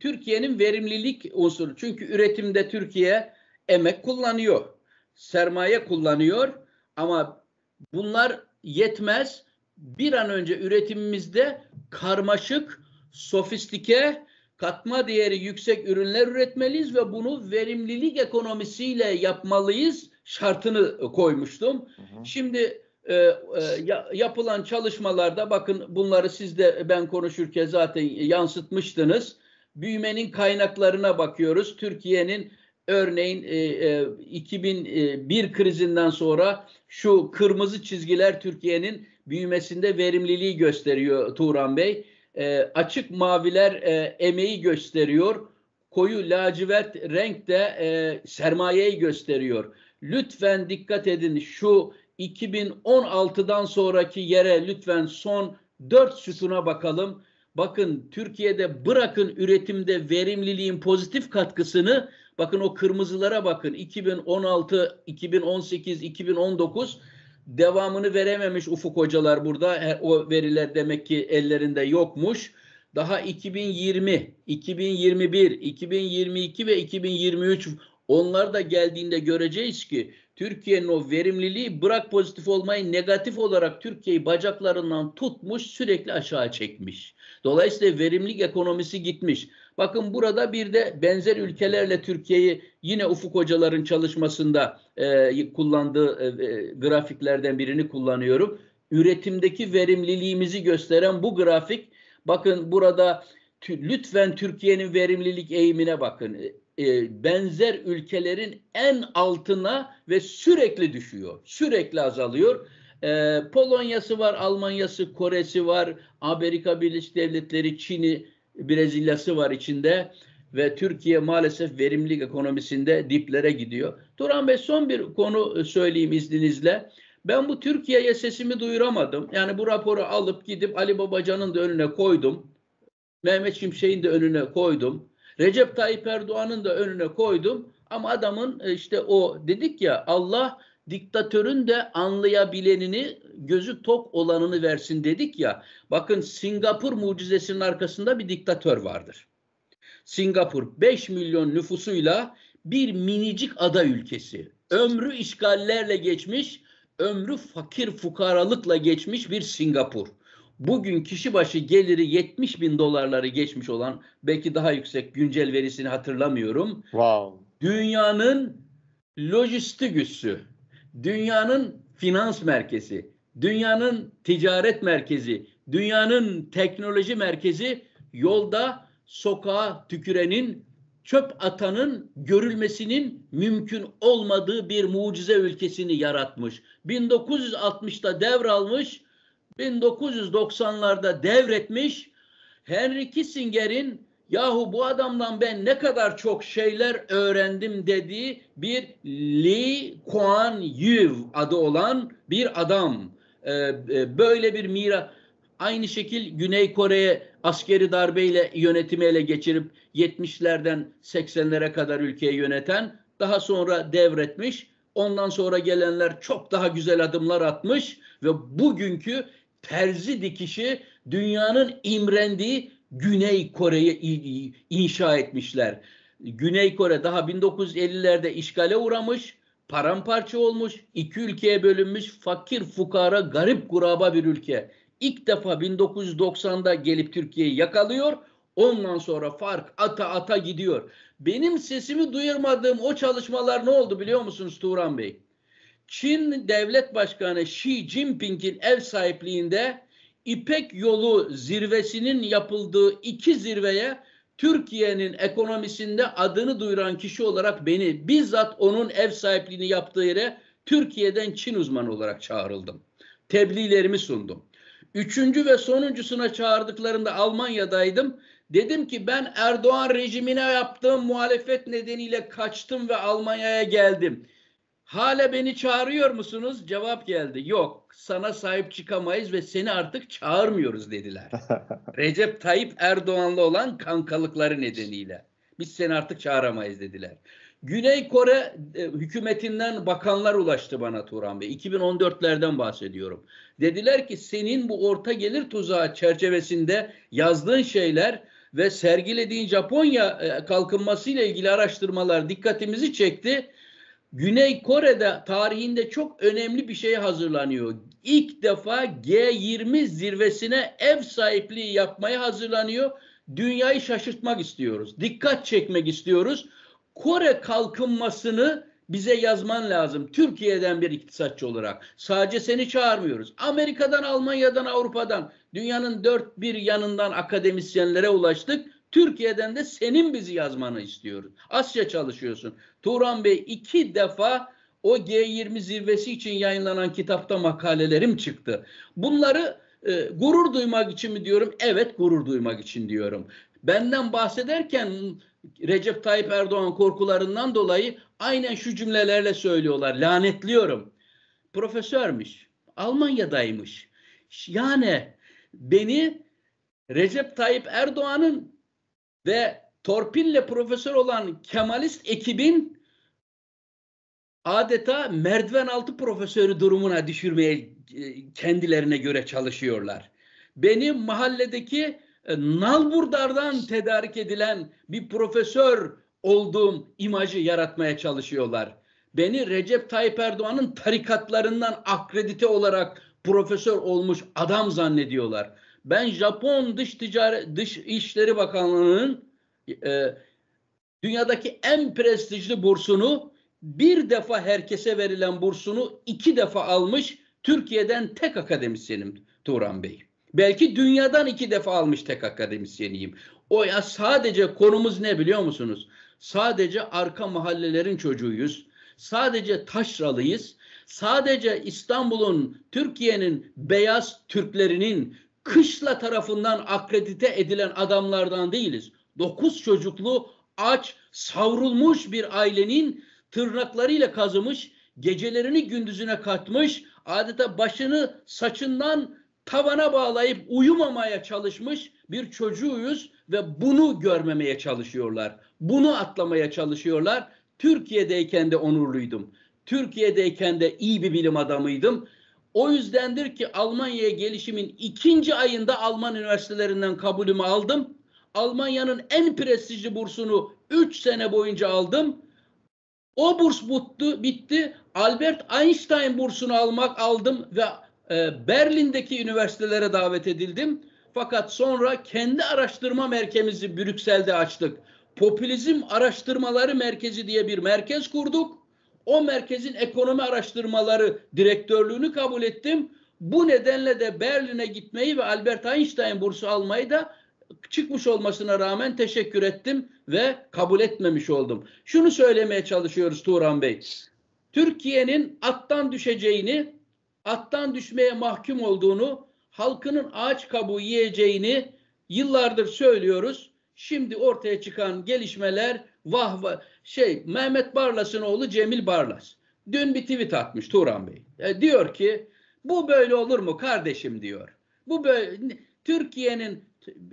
Türkiye'nin verimlilik unsuru. Çünkü üretimde Türkiye emek kullanıyor. Sermaye kullanıyor. Ama bunlar yetmez. Bir an önce üretimimizde karmaşık, sofistike, katma değeri yüksek ürünler üretmeliyiz ve bunu verimlilik ekonomisiyle yapmalıyız şartını e, koymuştum. Hı hı. Şimdi e, e, yapılan çalışmalarda bakın bunları siz de e, ben konuşurken zaten yansıtmıştınız. Büyümenin kaynaklarına bakıyoruz. Türkiye'nin örneğin e, e, 2001 e, krizinden sonra şu kırmızı çizgiler Türkiye'nin büyümesinde verimliliği gösteriyor Turan Bey. E, açık maviler e, emeği gösteriyor. Koyu lacivert renk de e, sermayeyi gösteriyor. Lütfen dikkat edin şu 2016'dan sonraki yere lütfen son 4 sütuna bakalım. Bakın Türkiye'de bırakın üretimde verimliliğin pozitif katkısını bakın o kırmızılara bakın 2016, 2018, 2019 devamını verememiş Ufuk hocalar burada. E, o veriler demek ki ellerinde yokmuş. Daha 2020, 2021, 2022 ve 2023 onlar da geldiğinde göreceğiz ki Türkiye'nin o verimliliği bırak pozitif olmayı negatif olarak Türkiye'yi bacaklarından tutmuş sürekli aşağı çekmiş. Dolayısıyla verimlilik ekonomisi gitmiş. Bakın burada bir de benzer ülkelerle Türkiye'yi yine Ufuk Hocaların çalışmasında e, kullandığı e, e grafiklerden birini kullanıyorum. Üretimdeki verimliliğimizi gösteren bu grafik bakın burada lütfen Türkiye'nin verimlilik eğimine bakın. E, e, benzer ülkelerin en altına ve sürekli düşüyor. Sürekli azalıyor. E, Polonya'sı var, Almanya'sı, Kore'si var, Amerika Birleşik Devletleri, Çin'i Brezilya'sı var içinde ve Türkiye maalesef verimlilik ekonomisinde diplere gidiyor. Turan Bey son bir konu söyleyeyim izninizle. Ben bu Türkiye'ye sesimi duyuramadım. Yani bu raporu alıp gidip Ali Babacan'ın da önüne koydum. Mehmet Şimşek'in de önüne koydum. Recep Tayyip Erdoğan'ın da önüne koydum. Ama adamın e, işte o dedik ya Allah diktatörün de anlayabilenini gözü tok olanını versin dedik ya. Bakın Singapur mucizesinin arkasında bir diktatör vardır. Singapur 5 milyon nüfusuyla bir minicik ada ülkesi. Ömrü işgallerle geçmiş, ömrü fakir fukaralıkla geçmiş bir Singapur. Bugün kişi başı geliri 70 bin dolarları geçmiş olan belki daha yüksek güncel verisini hatırlamıyorum. Wow. Dünyanın lojistik üssü, dünyanın finans merkezi, dünyanın ticaret merkezi, dünyanın teknoloji merkezi yolda sokağa tükürenin, çöp atanın görülmesinin mümkün olmadığı bir mucize ülkesini yaratmış. 1960'ta devralmış, 1990'larda devretmiş. Henry Kissinger'in yahu bu adamdan ben ne kadar çok şeyler öğrendim dediği bir Lee Kuan Yew adı olan bir adam. E, e, böyle bir mira aynı şekil Güney Kore'ye askeri darbeyle yönetimi ele geçirip 70'lerden 80'lere kadar ülkeyi yöneten daha sonra devretmiş ondan sonra gelenler çok daha güzel adımlar atmış ve bugünkü terzi dikişi dünyanın imrendiği Güney Kore'yi inşa etmişler. Güney Kore daha 1950'lerde işgale uğramış paramparça olmuş, iki ülkeye bölünmüş, fakir, fukara, garip, guraba bir ülke. İlk defa 1990'da gelip Türkiye'yi yakalıyor. Ondan sonra fark ata ata gidiyor. Benim sesimi duyurmadığım o çalışmalar ne oldu biliyor musunuz Turan Bey? Çin Devlet Başkanı Xi Jinping'in ev sahipliğinde İpek Yolu zirvesinin yapıldığı iki zirveye Türkiye'nin ekonomisinde adını duyuran kişi olarak beni bizzat onun ev sahipliğini yaptığı yere Türkiye'den Çin uzmanı olarak çağrıldım. Tebliğlerimi sundum. Üçüncü ve sonuncusuna çağırdıklarında Almanya'daydım. Dedim ki ben Erdoğan rejimine yaptığım muhalefet nedeniyle kaçtım ve Almanya'ya geldim. Hale beni çağırıyor musunuz? Cevap geldi. Yok sana sahip çıkamayız ve seni artık çağırmıyoruz dediler. [laughs] Recep Tayyip Erdoğan'la olan kankalıkları nedeniyle. Biz seni artık çağıramayız dediler. Güney Kore e, hükümetinden bakanlar ulaştı bana Turan Bey. 2014'lerden bahsediyorum. Dediler ki senin bu orta gelir tuzağı çerçevesinde yazdığın şeyler ve sergilediğin Japonya e, ile ilgili araştırmalar dikkatimizi çekti Güney Kore'de tarihinde çok önemli bir şey hazırlanıyor. İlk defa G20 zirvesine ev sahipliği yapmaya hazırlanıyor. Dünyayı şaşırtmak istiyoruz. Dikkat çekmek istiyoruz. Kore kalkınmasını bize yazman lazım. Türkiye'den bir iktisatçı olarak. Sadece seni çağırmıyoruz. Amerika'dan, Almanya'dan, Avrupa'dan, dünyanın dört bir yanından akademisyenlere ulaştık Türkiye'den de senin bizi yazmanı istiyoruz. Asya çalışıyorsun. Turan Bey iki defa o G20 zirvesi için yayınlanan kitapta makalelerim çıktı. Bunları e, gurur duymak için mi diyorum? Evet gurur duymak için diyorum. Benden bahsederken Recep Tayyip Erdoğan korkularından dolayı aynen şu cümlelerle söylüyorlar. Lanetliyorum. Profesörmüş. Almanya'daymış. Yani beni Recep Tayyip Erdoğan'ın ve torpille profesör olan Kemalist ekibin adeta merdiven altı profesörü durumuna düşürmeye e, kendilerine göre çalışıyorlar. Beni mahalledeki e, nalburdardan tedarik edilen bir profesör olduğum imajı yaratmaya çalışıyorlar. Beni Recep Tayyip Erdoğan'ın tarikatlarından akredite olarak profesör olmuş adam zannediyorlar. Ben Japon Dış Ticaret Dış İşleri Bakanlığı'nın e, dünyadaki en prestijli bursunu bir defa herkese verilen bursunu iki defa almış Türkiye'den tek akademisyenim Turan Bey. Belki dünyadan iki defa almış tek akademisyeniyim. O ya sadece konumuz ne biliyor musunuz? Sadece arka mahallelerin çocuğuyuz. Sadece taşralıyız. Sadece İstanbul'un, Türkiye'nin beyaz Türklerinin kışla tarafından akredite edilen adamlardan değiliz. Dokuz çocuklu, aç, savrulmuş bir ailenin tırnaklarıyla kazımış, gecelerini gündüzüne katmış, adeta başını saçından tavana bağlayıp uyumamaya çalışmış bir çocuğuyuz ve bunu görmemeye çalışıyorlar. Bunu atlamaya çalışıyorlar. Türkiye'deyken de onurluydum. Türkiye'deyken de iyi bir bilim adamıydım. O yüzdendir ki Almanya'ya gelişimin ikinci ayında Alman üniversitelerinden kabulümü aldım. Almanya'nın en prestijli bursunu 3 sene boyunca aldım. O burs bitti, bitti. Albert Einstein bursunu almak aldım ve e, Berlin'deki üniversitelere davet edildim. Fakat sonra kendi araştırma merkezimizi Brüksel'de açtık. Popülizm Araştırmaları Merkezi diye bir merkez kurduk o merkezin ekonomi araştırmaları direktörlüğünü kabul ettim. Bu nedenle de Berlin'e gitmeyi ve Albert Einstein bursu almayı da çıkmış olmasına rağmen teşekkür ettim ve kabul etmemiş oldum. Şunu söylemeye çalışıyoruz Turan Bey. Türkiye'nin attan düşeceğini, attan düşmeye mahkum olduğunu, halkının ağaç kabuğu yiyeceğini yıllardır söylüyoruz. Şimdi ortaya çıkan gelişmeler vah vah şey Mehmet Barlas'ın oğlu Cemil Barlas. Dün bir tweet atmış Turan Bey. E, diyor ki bu böyle olur mu kardeşim diyor. Bu böyle Türkiye'nin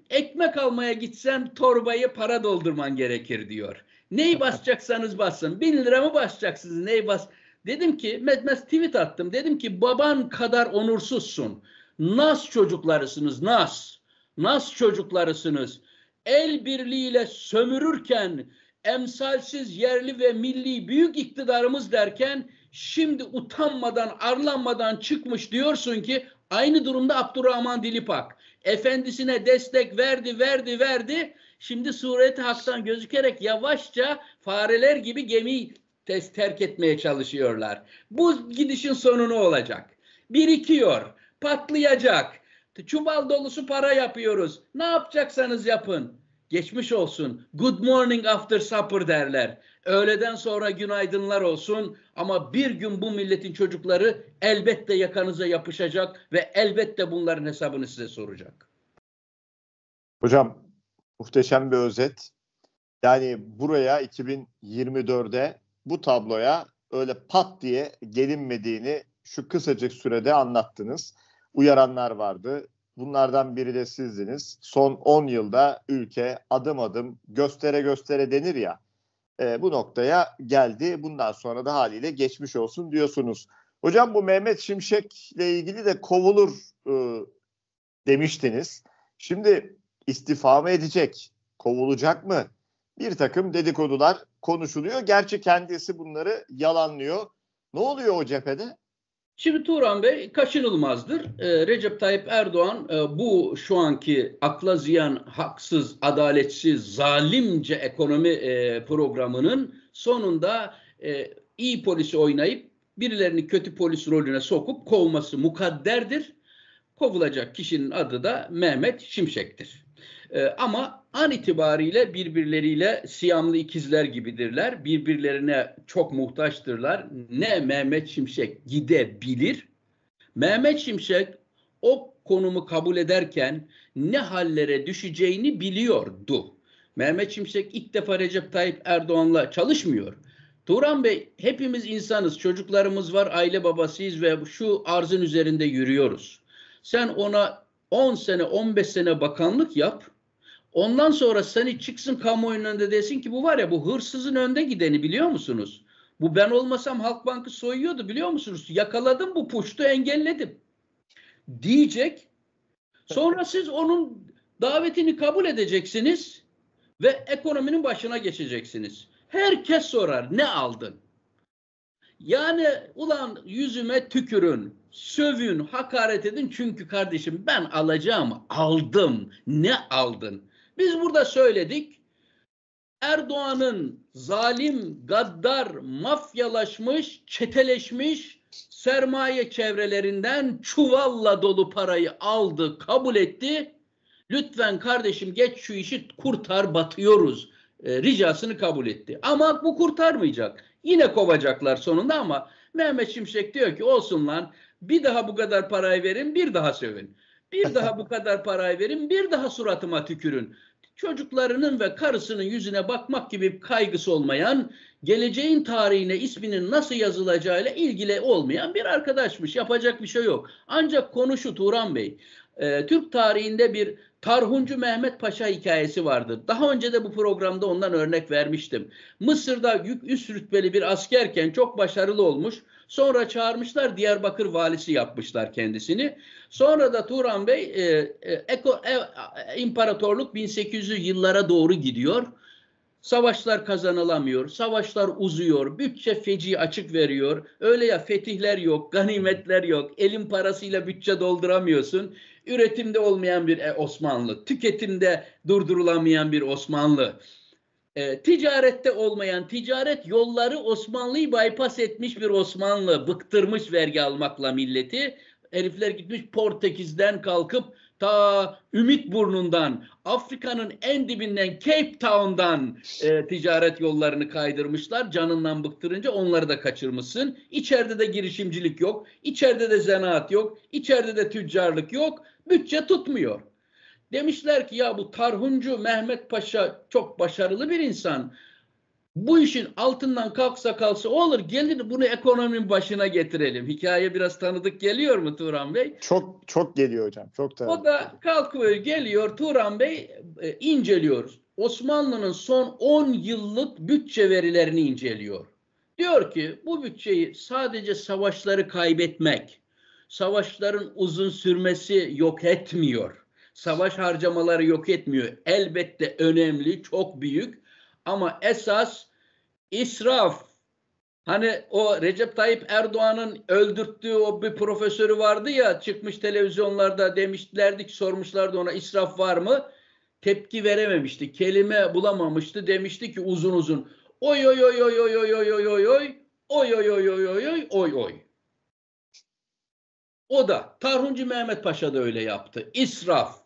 ekmek almaya gitsen torbayı para doldurman gerekir diyor. Neyi [laughs] basacaksanız basın. Bin lira mı basacaksınız neyi bas? Dedim ki mesela tweet attım. Dedim ki baban kadar onursuzsun. Nas çocuklarısınız nas. Nas çocuklarısınız. El birliğiyle sömürürken emsalsiz yerli ve milli büyük iktidarımız derken şimdi utanmadan, arlanmadan çıkmış diyorsun ki aynı durumda Abdurrahman Dilipak. Efendisine destek verdi, verdi, verdi. Şimdi sureti haktan gözükerek yavaşça fareler gibi gemiyi test terk etmeye çalışıyorlar. Bu gidişin sonu ne olacak? Birikiyor, patlayacak. Çuval dolusu para yapıyoruz. Ne yapacaksanız yapın geçmiş olsun, good morning after supper derler. Öğleden sonra günaydınlar olsun ama bir gün bu milletin çocukları elbette yakanıza yapışacak ve elbette bunların hesabını size soracak. Hocam muhteşem bir özet. Yani buraya 2024'de bu tabloya öyle pat diye gelinmediğini şu kısacık sürede anlattınız. Uyaranlar vardı, Bunlardan biri de sizdiniz. Son 10 yılda ülke adım adım göstere göstere denir ya e, bu noktaya geldi. Bundan sonra da haliyle geçmiş olsun diyorsunuz. Hocam bu Mehmet Şimşek'le ilgili de kovulur e, demiştiniz. Şimdi istifa mı edecek? Kovulacak mı? Bir takım dedikodular konuşuluyor. Gerçi kendisi bunları yalanlıyor. Ne oluyor o cephede? Şimdi Turan Bey kaçınılmazdır. Ee, Recep Tayyip Erdoğan e, bu şu anki akla ziyan, haksız, adaletsiz, zalimce ekonomi e, programının sonunda e, iyi polisi oynayıp birilerini kötü polis rolüne sokup kovması mukadderdir. Kovulacak kişinin adı da Mehmet Şimşek'tir. E, ama an itibariyle birbirleriyle siyamlı ikizler gibidirler. Birbirlerine çok muhtaçtırlar. Ne Mehmet Şimşek gidebilir. Mehmet Şimşek o konumu kabul ederken ne hallere düşeceğini biliyordu. Mehmet Şimşek ilk defa Recep Tayyip Erdoğan'la çalışmıyor. Turan Bey hepimiz insanız, çocuklarımız var, aile babasıyız ve şu arzın üzerinde yürüyoruz. Sen ona 10 sene 15 sene bakanlık yap. Ondan sonra seni çıksın kamuoyunun önünde desin ki bu var ya bu hırsızın önde gideni biliyor musunuz? Bu ben olmasam Halk Bankı soyuyordu biliyor musunuz? Yakaladım bu puştu engelledim. Diyecek. Sonra siz onun davetini kabul edeceksiniz ve ekonominin başına geçeceksiniz. Herkes sorar ne aldın? Yani ulan yüzüme tükürün, sövün, hakaret edin çünkü kardeşim ben alacağım aldım. Ne aldın? Biz burada söyledik. Erdoğan'ın zalim, gaddar, mafyalaşmış, çeteleşmiş sermaye çevrelerinden çuvalla dolu parayı aldı, kabul etti. Lütfen kardeşim geç şu işi kurtar batıyoruz e, ricasını kabul etti. Ama bu kurtarmayacak. Yine kovacaklar sonunda ama Mehmet Şimşek diyor ki olsun lan bir daha bu kadar parayı verin bir daha sövün. Bir [laughs] daha bu kadar parayı verin bir daha suratıma tükürün. Çocuklarının ve karısının yüzüne bakmak gibi kaygısı olmayan, geleceğin tarihine isminin nasıl yazılacağıyla ilgili olmayan bir arkadaşmış. Yapacak bir şey yok. Ancak konuşu Turan Bey. E, Türk tarihinde bir Tarhuncu Mehmet Paşa hikayesi vardı. Daha önce de bu programda ondan örnek vermiştim. Mısır'da yük üst rütbeli bir askerken çok başarılı olmuş. Sonra çağırmışlar Diyarbakır valisi yapmışlar kendisini. Sonra da Turan Bey e, e, Eko, e, imparatorluk 1800'lü yıllara doğru gidiyor. Savaşlar kazanılamıyor, savaşlar uzuyor, bütçe feci açık veriyor. Öyle ya fetihler yok, ganimetler yok, elin parasıyla bütçe dolduramıyorsun üretimde olmayan bir e, Osmanlı, tüketimde durdurulamayan bir Osmanlı, e, ticarette olmayan, ticaret yolları Osmanlı'yı bypass etmiş bir Osmanlı, bıktırmış vergi almakla milleti. Herifler gitmiş Portekiz'den kalkıp ta Ümit Burnu'ndan, Afrika'nın en dibinden, Cape Town'dan e, ticaret yollarını kaydırmışlar. Canından bıktırınca onları da kaçırmışsın. İçeride de girişimcilik yok, içeride de zanaat yok, içeride de tüccarlık yok. Bütçe tutmuyor. Demişler ki ya bu Tarhuncu Mehmet Paşa çok başarılı bir insan. Bu işin altından kalksa kalsa olur Gelin bunu ekonominin başına getirelim. Hikaye biraz tanıdık geliyor mu Turan Bey? Çok çok geliyor hocam. Çok da. O da kalkıyor geliyor Turan Bey e, inceliyoruz. Osmanlı'nın son 10 yıllık bütçe verilerini inceliyor. Diyor ki bu bütçeyi sadece savaşları kaybetmek, savaşların uzun sürmesi yok etmiyor. Savaş harcamaları yok etmiyor. Elbette önemli, çok büyük ama esas israf Hani o Recep Tayyip Erdoğan'ın öldürttüğü o bir profesörü vardı ya çıkmış televizyonlarda demişlerdi ki sormuşlardı ona israf var mı? Tepki verememişti. Kelime bulamamıştı. Demişti ki uzun uzun oy oy oy oy oy oy oy oy oy oy oy oy oy oy oy oy oy o da Tarhuncu Mehmet Paşa da öyle yaptı. İsraf,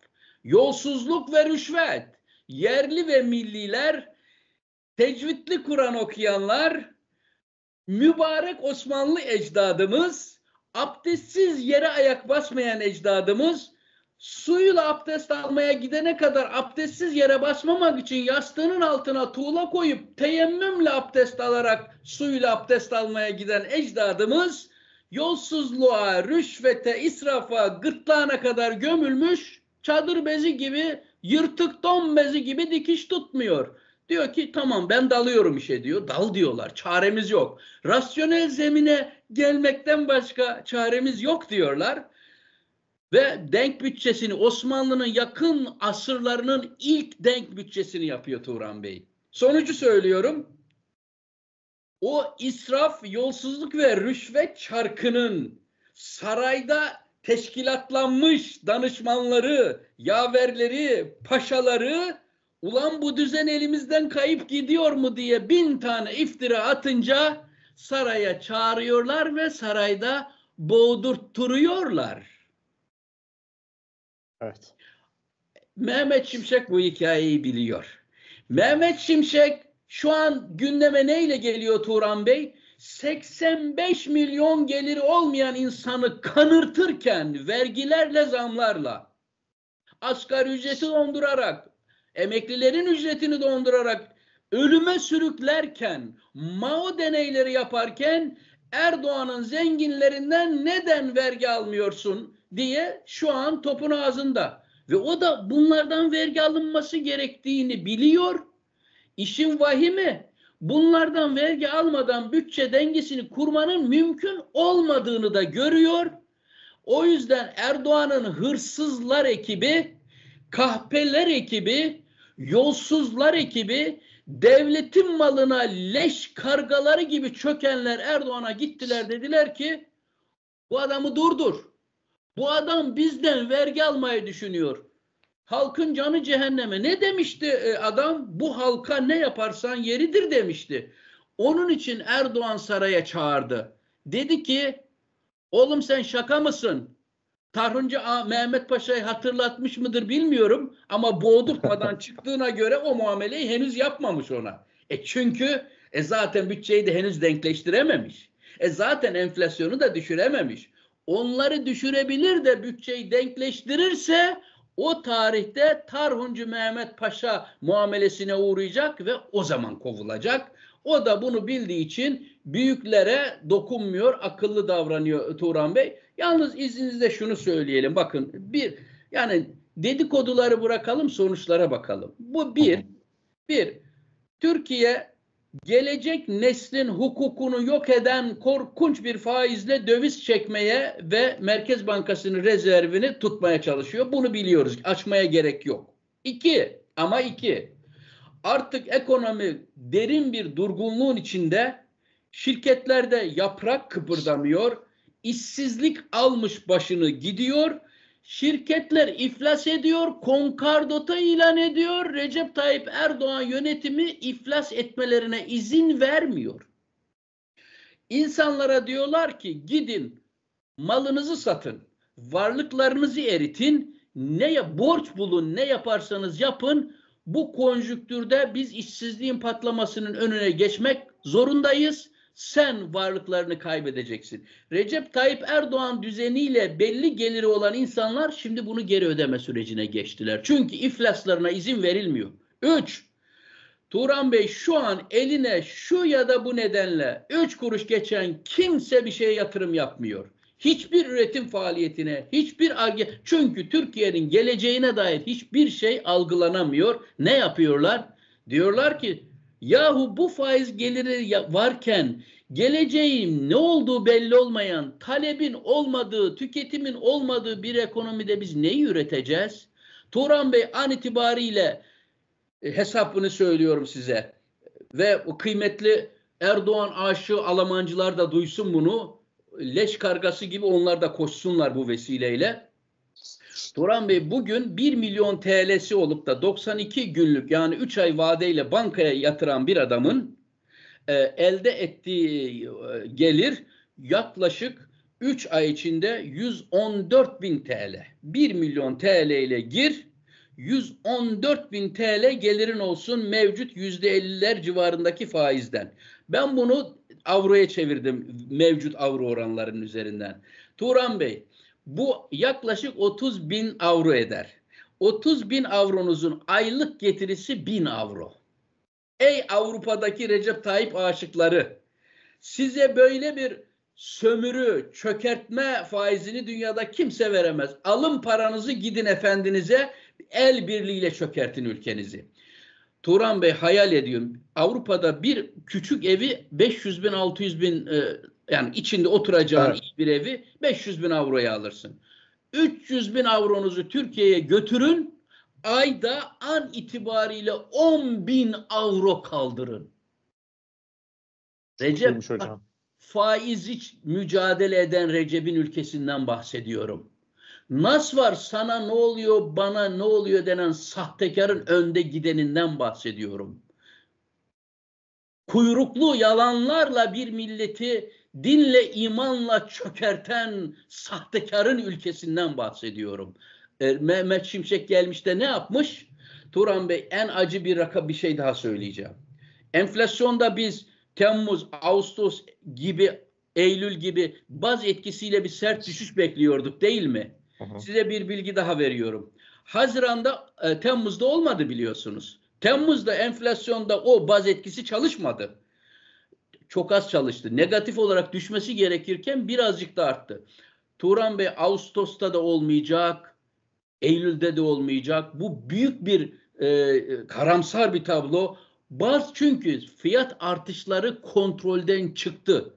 yolsuzluk ve rüşvet. Yerli ve milliler, tecvitli Kur'an okuyanlar, mübarek Osmanlı ecdadımız, abdestsiz yere ayak basmayan ecdadımız, suyla abdest almaya gidene kadar abdestsiz yere basmamak için yastığının altına tuğla koyup teyemmümle abdest alarak suyla abdest almaya giden ecdadımız yolsuzluğa, rüşvete, israfa, gırtlağına kadar gömülmüş çadır bezi gibi, yırtık don bezi gibi dikiş tutmuyor. Diyor ki tamam ben dalıyorum işe diyor. Dal diyorlar. Çaremiz yok. Rasyonel zemine gelmekten başka çaremiz yok diyorlar. Ve denk bütçesini Osmanlı'nın yakın asırlarının ilk denk bütçesini yapıyor Turan Bey. Sonucu söylüyorum o israf, yolsuzluk ve rüşvet çarkının sarayda teşkilatlanmış danışmanları, yaverleri, paşaları ulan bu düzen elimizden kayıp gidiyor mu diye bin tane iftira atınca saraya çağırıyorlar ve sarayda boğdurtturuyorlar. Evet. Mehmet Şimşek bu hikayeyi biliyor. Mehmet Şimşek şu an gündeme neyle geliyor Turan Bey? 85 milyon geliri olmayan insanı kanırtırken vergilerle zamlarla asgari ücreti dondurarak emeklilerin ücretini dondurarak ölüme sürüklerken Mao deneyleri yaparken Erdoğan'ın zenginlerinden neden vergi almıyorsun diye şu an topun ağzında. Ve o da bunlardan vergi alınması gerektiğini biliyor İşin vahimi bunlardan vergi almadan bütçe dengesini kurmanın mümkün olmadığını da görüyor. O yüzden Erdoğan'ın hırsızlar ekibi, kahpeler ekibi, yolsuzlar ekibi, devletin malına leş kargaları gibi çökenler Erdoğan'a gittiler dediler ki bu adamı durdur. Bu adam bizden vergi almayı düşünüyor. Halkın canı cehenneme. Ne demişti e, adam? Bu halka ne yaparsan yeridir demişti. Onun için Erdoğan saraya çağırdı. Dedi ki oğlum sen şaka mısın? Tarhuncu Mehmet Paşa'yı hatırlatmış mıdır bilmiyorum ama boğdurtmadan [laughs] çıktığına göre o muameleyi henüz yapmamış ona. E çünkü e zaten bütçeyi de henüz denkleştirememiş. E zaten enflasyonu da düşürememiş. Onları düşürebilir de bütçeyi denkleştirirse o tarihte Tarhuncu Mehmet Paşa muamelesine uğrayacak ve o zaman kovulacak. O da bunu bildiği için büyüklere dokunmuyor, akıllı davranıyor Turan Bey. Yalnız izninizle şunu söyleyelim. Bakın bir yani dedikoduları bırakalım sonuçlara bakalım. Bu bir. Bir, Türkiye gelecek neslin hukukunu yok eden korkunç bir faizle döviz çekmeye ve Merkez Bankası'nın rezervini tutmaya çalışıyor. Bunu biliyoruz. Açmaya gerek yok. İki ama iki. Artık ekonomi derin bir durgunluğun içinde şirketlerde yaprak kıpırdamıyor. işsizlik almış başını gidiyor Şirketler iflas ediyor, konkardota ilan ediyor. Recep Tayyip Erdoğan yönetimi iflas etmelerine izin vermiyor. İnsanlara diyorlar ki gidin malınızı satın, varlıklarınızı eritin, ne borç bulun, ne yaparsanız yapın. Bu konjüktürde biz işsizliğin patlamasının önüne geçmek zorundayız sen varlıklarını kaybedeceksin. Recep Tayyip Erdoğan düzeniyle belli geliri olan insanlar şimdi bunu geri ödeme sürecine geçtiler. Çünkü iflaslarına izin verilmiyor. 3. Turan Bey şu an eline şu ya da bu nedenle 3 kuruş geçen kimse bir şeye yatırım yapmıyor. Hiçbir üretim faaliyetine, hiçbir arge çünkü Türkiye'nin geleceğine dair hiçbir şey algılanamıyor. Ne yapıyorlar? Diyorlar ki Yahu bu faiz geliri varken geleceğin ne olduğu belli olmayan, talebin olmadığı, tüketimin olmadığı bir ekonomide biz neyi üreteceğiz? Turan Bey an itibariyle e, hesabını söylüyorum size ve o kıymetli Erdoğan aşığı Almancılar da duysun bunu. Leş kargası gibi onlar da koşsunlar bu vesileyle. Turan Bey bugün 1 milyon TL'si olup da 92 günlük yani 3 ay vadeyle bankaya yatıran bir adamın e, elde ettiği e, gelir yaklaşık 3 ay içinde 114 bin TL. 1 milyon TL ile gir 114 bin TL gelirin olsun mevcut %50'ler civarındaki faizden. Ben bunu avroya çevirdim mevcut avro oranlarının üzerinden. Turan Bey bu yaklaşık 30 bin avro eder. 30 bin avronuzun aylık getirisi 1000 avro. Ey Avrupa'daki Recep Tayyip aşıkları size böyle bir sömürü, çökertme faizini dünyada kimse veremez. Alın paranızı gidin efendinize el birliğiyle çökertin ülkenizi. Turan Bey hayal ediyorum. Avrupa'da bir küçük evi 500 bin 600 bin e, yani içinde oturacağın evet. bir evi 500 bin avroya alırsın. 300 bin avronuzu Türkiye'ye götürün. Ayda an itibariyle 10 bin avro kaldırın. Recep bak, faiz hiç mücadele eden Recep'in ülkesinden bahsediyorum. Nas var sana ne oluyor bana ne oluyor denen sahtekarın önde gideninden bahsediyorum. Kuyruklu yalanlarla bir milleti dinle imanla çökerten sahtekarın ülkesinden bahsediyorum. E, Mehmet Şimşek gelmiş de ne yapmış? Turan Bey en acı bir rakam bir şey daha söyleyeceğim. Enflasyonda biz Temmuz, Ağustos gibi, Eylül gibi baz etkisiyle bir sert düşüş bekliyorduk değil mi? Hı hı. Size bir bilgi daha veriyorum. Haziranda, e, Temmuz'da olmadı biliyorsunuz. Temmuz'da enflasyonda o baz etkisi çalışmadı çok az çalıştı. Negatif olarak düşmesi gerekirken birazcık da arttı. Turan Bey Ağustos'ta da olmayacak, Eylül'de de olmayacak. Bu büyük bir e, karamsar bir tablo. Baz çünkü fiyat artışları kontrolden çıktı.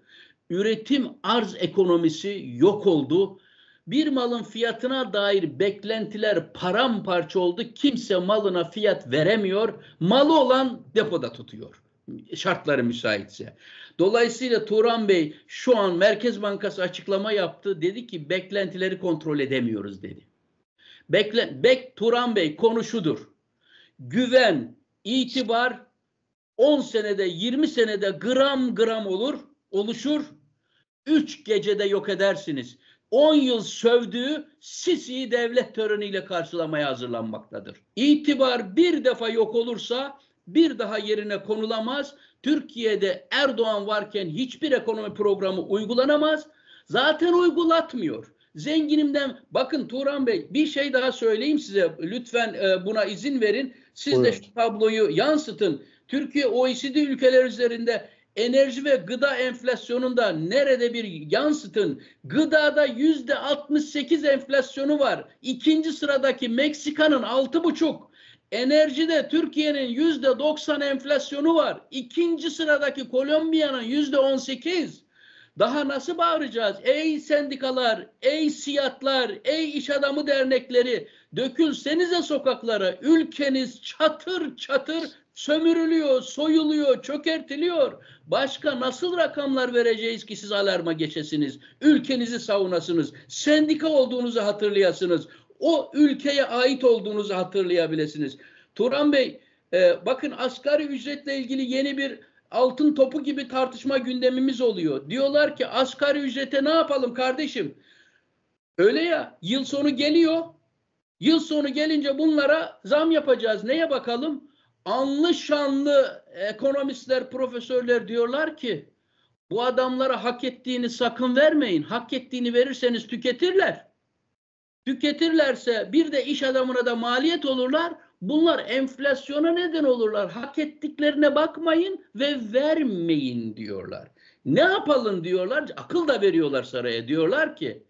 Üretim arz ekonomisi yok oldu. Bir malın fiyatına dair beklentiler paramparça oldu. Kimse malına fiyat veremiyor. Malı olan depoda tutuyor şartları müsaitse. Dolayısıyla Turan Bey şu an Merkez Bankası açıklama yaptı. Dedi ki beklentileri kontrol edemiyoruz dedi. Bekle, bek Turan Bey konuşudur. Güven, itibar 10 senede 20 senede gram gram olur, oluşur. 3 gecede yok edersiniz. 10 yıl sövdüğü Sisi'yi devlet töreniyle karşılamaya hazırlanmaktadır. İtibar bir defa yok olursa bir daha yerine konulamaz. Türkiye'de Erdoğan varken hiçbir ekonomi programı uygulanamaz. Zaten uygulatmıyor. Zenginimden bakın Turan Bey bir şey daha söyleyeyim size. Lütfen e, buna izin verin. Siz Buyurun. de şu tabloyu yansıtın. Türkiye OECD ülkeler üzerinde enerji ve gıda enflasyonunda nerede bir yansıtın. Gıdada yüzde 68 enflasyonu var. İkinci sıradaki Meksika'nın altı buçuk. Enerjide Türkiye'nin yüzde 90 enflasyonu var. İkinci sıradaki Kolombiya'nın yüzde 18. Daha nasıl bağıracağız? Ey sendikalar, ey siyatlar, ey iş adamı dernekleri dökülsenize sokaklara. Ülkeniz çatır çatır sömürülüyor, soyuluyor, çökertiliyor. Başka nasıl rakamlar vereceğiz ki siz alarma geçesiniz? Ülkenizi savunasınız, sendika olduğunuzu hatırlayasınız o ülkeye ait olduğunuzu hatırlayabilirsiniz. Turan Bey e, bakın asgari ücretle ilgili yeni bir altın topu gibi tartışma gündemimiz oluyor. Diyorlar ki asgari ücrete ne yapalım kardeşim? Öyle ya yıl sonu geliyor. Yıl sonu gelince bunlara zam yapacağız. Neye bakalım? Anlı şanlı ekonomistler, profesörler diyorlar ki bu adamlara hak ettiğini sakın vermeyin. Hak ettiğini verirseniz tüketirler. Tüketirlerse bir de iş adamına da maliyet olurlar. Bunlar enflasyona neden olurlar. Hak ettiklerine bakmayın ve vermeyin diyorlar. Ne yapalım diyorlar. Akıl da veriyorlar saraya. Diyorlar ki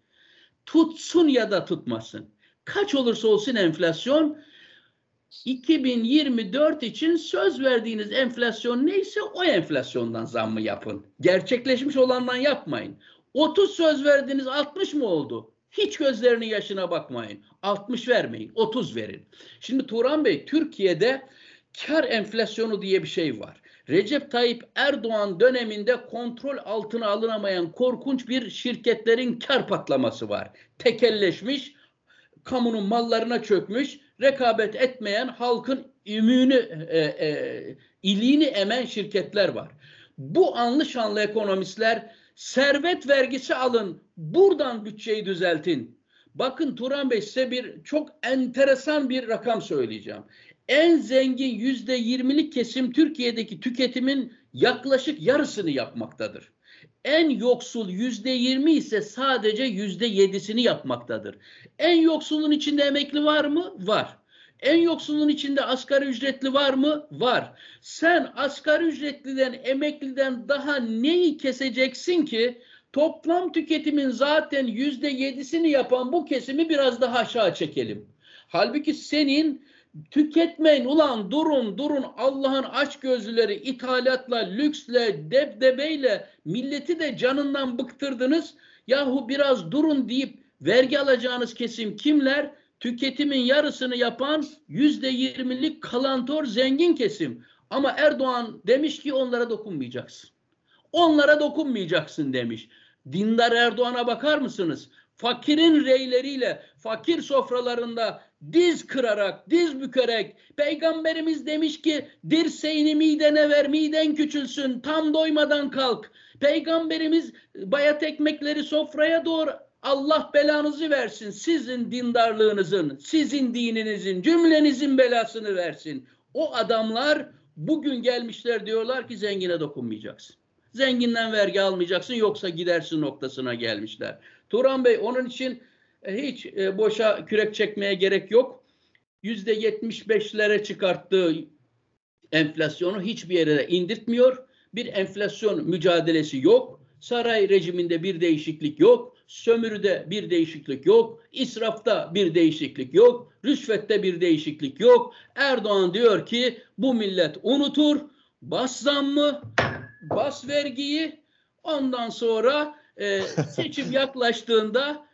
tutsun ya da tutmasın. Kaç olursa olsun enflasyon 2024 için söz verdiğiniz enflasyon neyse o enflasyondan zammı yapın. Gerçekleşmiş olandan yapmayın. 30 söz verdiniz 60 mı oldu? Hiç gözlerinin yaşına bakmayın. 60 vermeyin, 30 verin. Şimdi Turan Bey, Türkiye'de kar enflasyonu diye bir şey var. Recep Tayyip Erdoğan döneminde kontrol altına alınamayan korkunç bir şirketlerin kar patlaması var. Tekelleşmiş, kamunun mallarına çökmüş, rekabet etmeyen halkın ümünü, e, e, iliğini emen şirketler var. Bu anlı şanlı ekonomistler Servet vergisi alın. Buradan bütçeyi düzeltin. Bakın Turan Bey size bir çok enteresan bir rakam söyleyeceğim. En zengin yüzde yirmilik kesim Türkiye'deki tüketimin yaklaşık yarısını yapmaktadır. En yoksul yüzde yirmi ise sadece yüzde yedisini yapmaktadır. En yoksulun içinde emekli var mı? Var. En yoksulun içinde asgari ücretli var mı? Var. Sen asgari ücretliden, emekliden daha neyi keseceksin ki toplam tüketimin zaten yüzde yedisini yapan bu kesimi biraz daha aşağı çekelim. Halbuki senin tüketmeyin ulan durun durun Allah'ın aç gözlüleri ithalatla, lüksle, debdebeyle milleti de canından bıktırdınız. Yahu biraz durun deyip vergi alacağınız kesim kimler? tüketimin yarısını yapan yüzde yirmilik kalantor zengin kesim. Ama Erdoğan demiş ki onlara dokunmayacaksın. Onlara dokunmayacaksın demiş. Dindar Erdoğan'a bakar mısınız? Fakirin reyleriyle, fakir sofralarında diz kırarak, diz bükerek peygamberimiz demiş ki dirseğini midene ver miden küçülsün tam doymadan kalk. Peygamberimiz bayat ekmekleri sofraya doğru Allah belanızı versin. Sizin dindarlığınızın, sizin dininizin, cümlenizin belasını versin. O adamlar bugün gelmişler diyorlar ki zengine dokunmayacaksın. Zenginden vergi almayacaksın yoksa gidersin noktasına gelmişler. Turan Bey onun için e, hiç e, boşa kürek çekmeye gerek yok. Yüzde yetmiş beşlere çıkarttığı enflasyonu hiçbir yere de indirtmiyor. Bir enflasyon mücadelesi yok. Saray rejiminde bir değişiklik yok sömürüde bir değişiklik yok, israfta bir değişiklik yok, rüşvette bir değişiklik yok. Erdoğan diyor ki bu millet unutur, bas zammı, bas vergiyi, ondan sonra e, [laughs] seçim yaklaştığında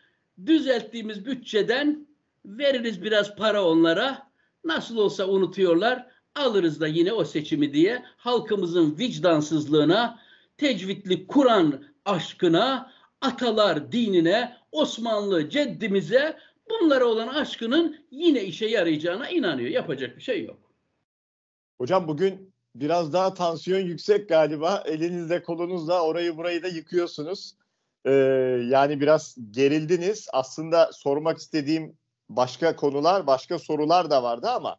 düzelttiğimiz bütçeden veririz biraz para onlara, nasıl olsa unutuyorlar, alırız da yine o seçimi diye halkımızın vicdansızlığına, tecvitli Kur'an aşkına, atalar dinine, Osmanlı ceddimize bunlara olan aşkının yine işe yarayacağına inanıyor. Yapacak bir şey yok. Hocam bugün biraz daha tansiyon yüksek galiba. Elinizle kolunuzla orayı burayı da yıkıyorsunuz. Ee, yani biraz gerildiniz. Aslında sormak istediğim başka konular, başka sorular da vardı ama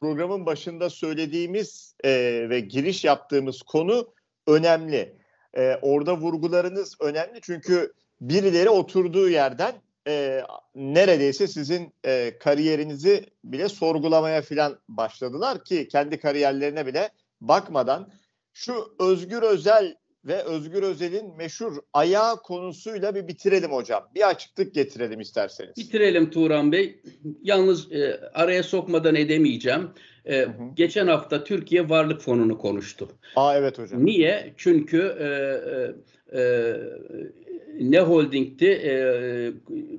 programın başında söylediğimiz e, ve giriş yaptığımız konu önemli e, orada vurgularınız önemli çünkü birileri oturduğu yerden e, neredeyse sizin e, kariyerinizi bile sorgulamaya filan başladılar ki kendi kariyerlerine bile bakmadan şu Özgür Özel ve Özgür Özel'in meşhur ayağı konusuyla bir bitirelim hocam. Bir açıklık getirelim isterseniz. Bitirelim Turan Bey. Yalnız e, araya sokmadan edemeyeceğim. E, hı hı. Geçen hafta Türkiye Varlık Fonu'nu konuştu. Aa evet hocam. Niye? Çünkü e, e, e ne holdingti? E,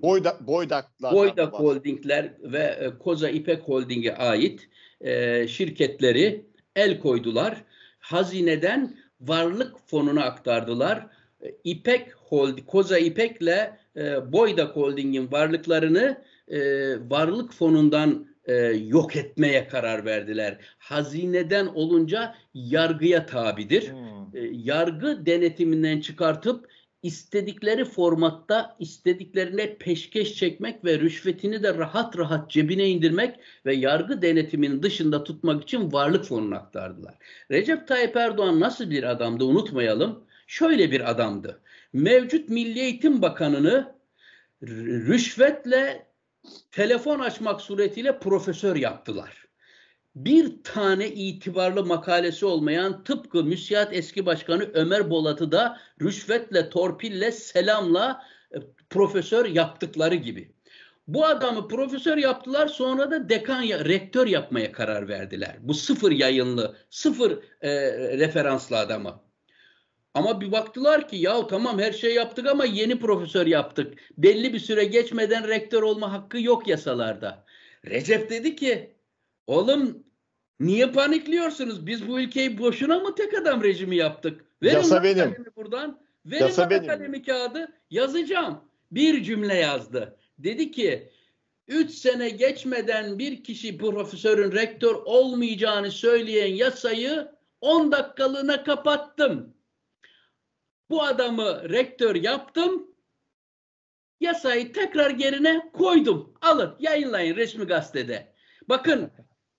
Boyda, Boydaklar. Boydak var. Holdingler ve e, Koza İpek Holding'e ait e, şirketleri el koydular. Hazineden varlık fonuna aktardılar. E, İpek Holding, Koza İpek'le e, Boydak Holding'in varlıklarını e, varlık fonundan e, yok etmeye karar verdiler. Hazineden olunca yargıya tabidir. Hmm. E, yargı denetiminden çıkartıp istedikleri formatta istediklerine peşkeş çekmek ve rüşvetini de rahat rahat cebine indirmek ve yargı denetiminin dışında tutmak için varlık fonunu aktardılar. Recep Tayyip Erdoğan nasıl bir adamdı unutmayalım. Şöyle bir adamdı. Mevcut Milli Eğitim Bakanını rüşvetle telefon açmak suretiyle profesör yaptılar. Bir tane itibarlı makalesi olmayan tıpkı müsiyat eski başkanı Ömer Bolat'ı da rüşvetle, torpille, selamla e, profesör yaptıkları gibi. Bu adamı profesör yaptılar sonra da dekan ya rektör yapmaya karar verdiler. Bu sıfır yayınlı, sıfır e, referanslı adamı. Ama bir baktılar ki ya tamam her şey yaptık ama yeni profesör yaptık. Belli bir süre geçmeden rektör olma hakkı yok yasalarda. Recep dedi ki oğlum niye panikliyorsunuz? Biz bu ülkeyi boşuna mı tek adam rejimi yaptık? Verin Yasa benim. buradan. Verin Yasa benim. kalemi kağıdı. Yazacağım. Bir cümle yazdı. Dedi ki 3 sene geçmeden bir kişi profesörün rektör olmayacağını söyleyen yasayı 10 dakikalığına kapattım bu adamı rektör yaptım. Yasayı tekrar yerine koydum. Alın yayınlayın resmi gazetede. Bakın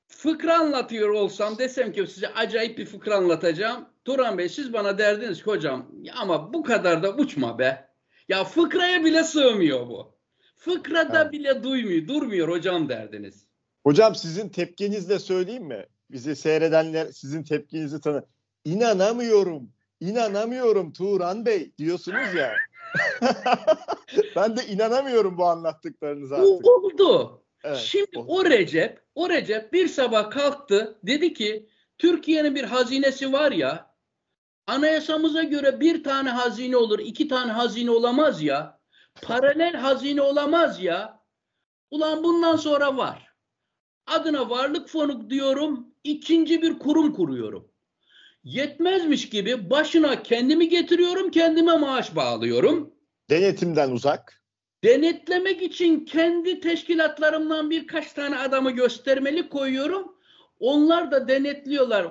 fıkra anlatıyor olsam desem ki size acayip bir fıkra anlatacağım. Turan Bey siz bana derdiniz ki hocam ama bu kadar da uçma be. Ya fıkraya bile sığmıyor bu. Fıkrada evet. bile duymuyor, durmuyor hocam derdiniz. Hocam sizin tepkinizle söyleyeyim mi? Bizi seyredenler sizin tepkinizi tanı. İnanamıyorum. İnanamıyorum Turan Bey diyorsunuz ya. [laughs] ben de inanamıyorum bu anlattıklarınıza artık. O oldu. Evet, Şimdi oldu. o Recep, o Recep bir sabah kalktı dedi ki Türkiye'nin bir hazinesi var ya anayasamıza göre bir tane hazine olur, iki tane hazine olamaz ya. Paralel hazine olamaz ya. Ulan bundan sonra var. Adına varlık fonu diyorum, ikinci bir kurum kuruyorum yetmezmiş gibi başına kendimi getiriyorum, kendime maaş bağlıyorum. Denetimden uzak. Denetlemek için kendi teşkilatlarımdan birkaç tane adamı göstermeli koyuyorum. Onlar da denetliyorlar.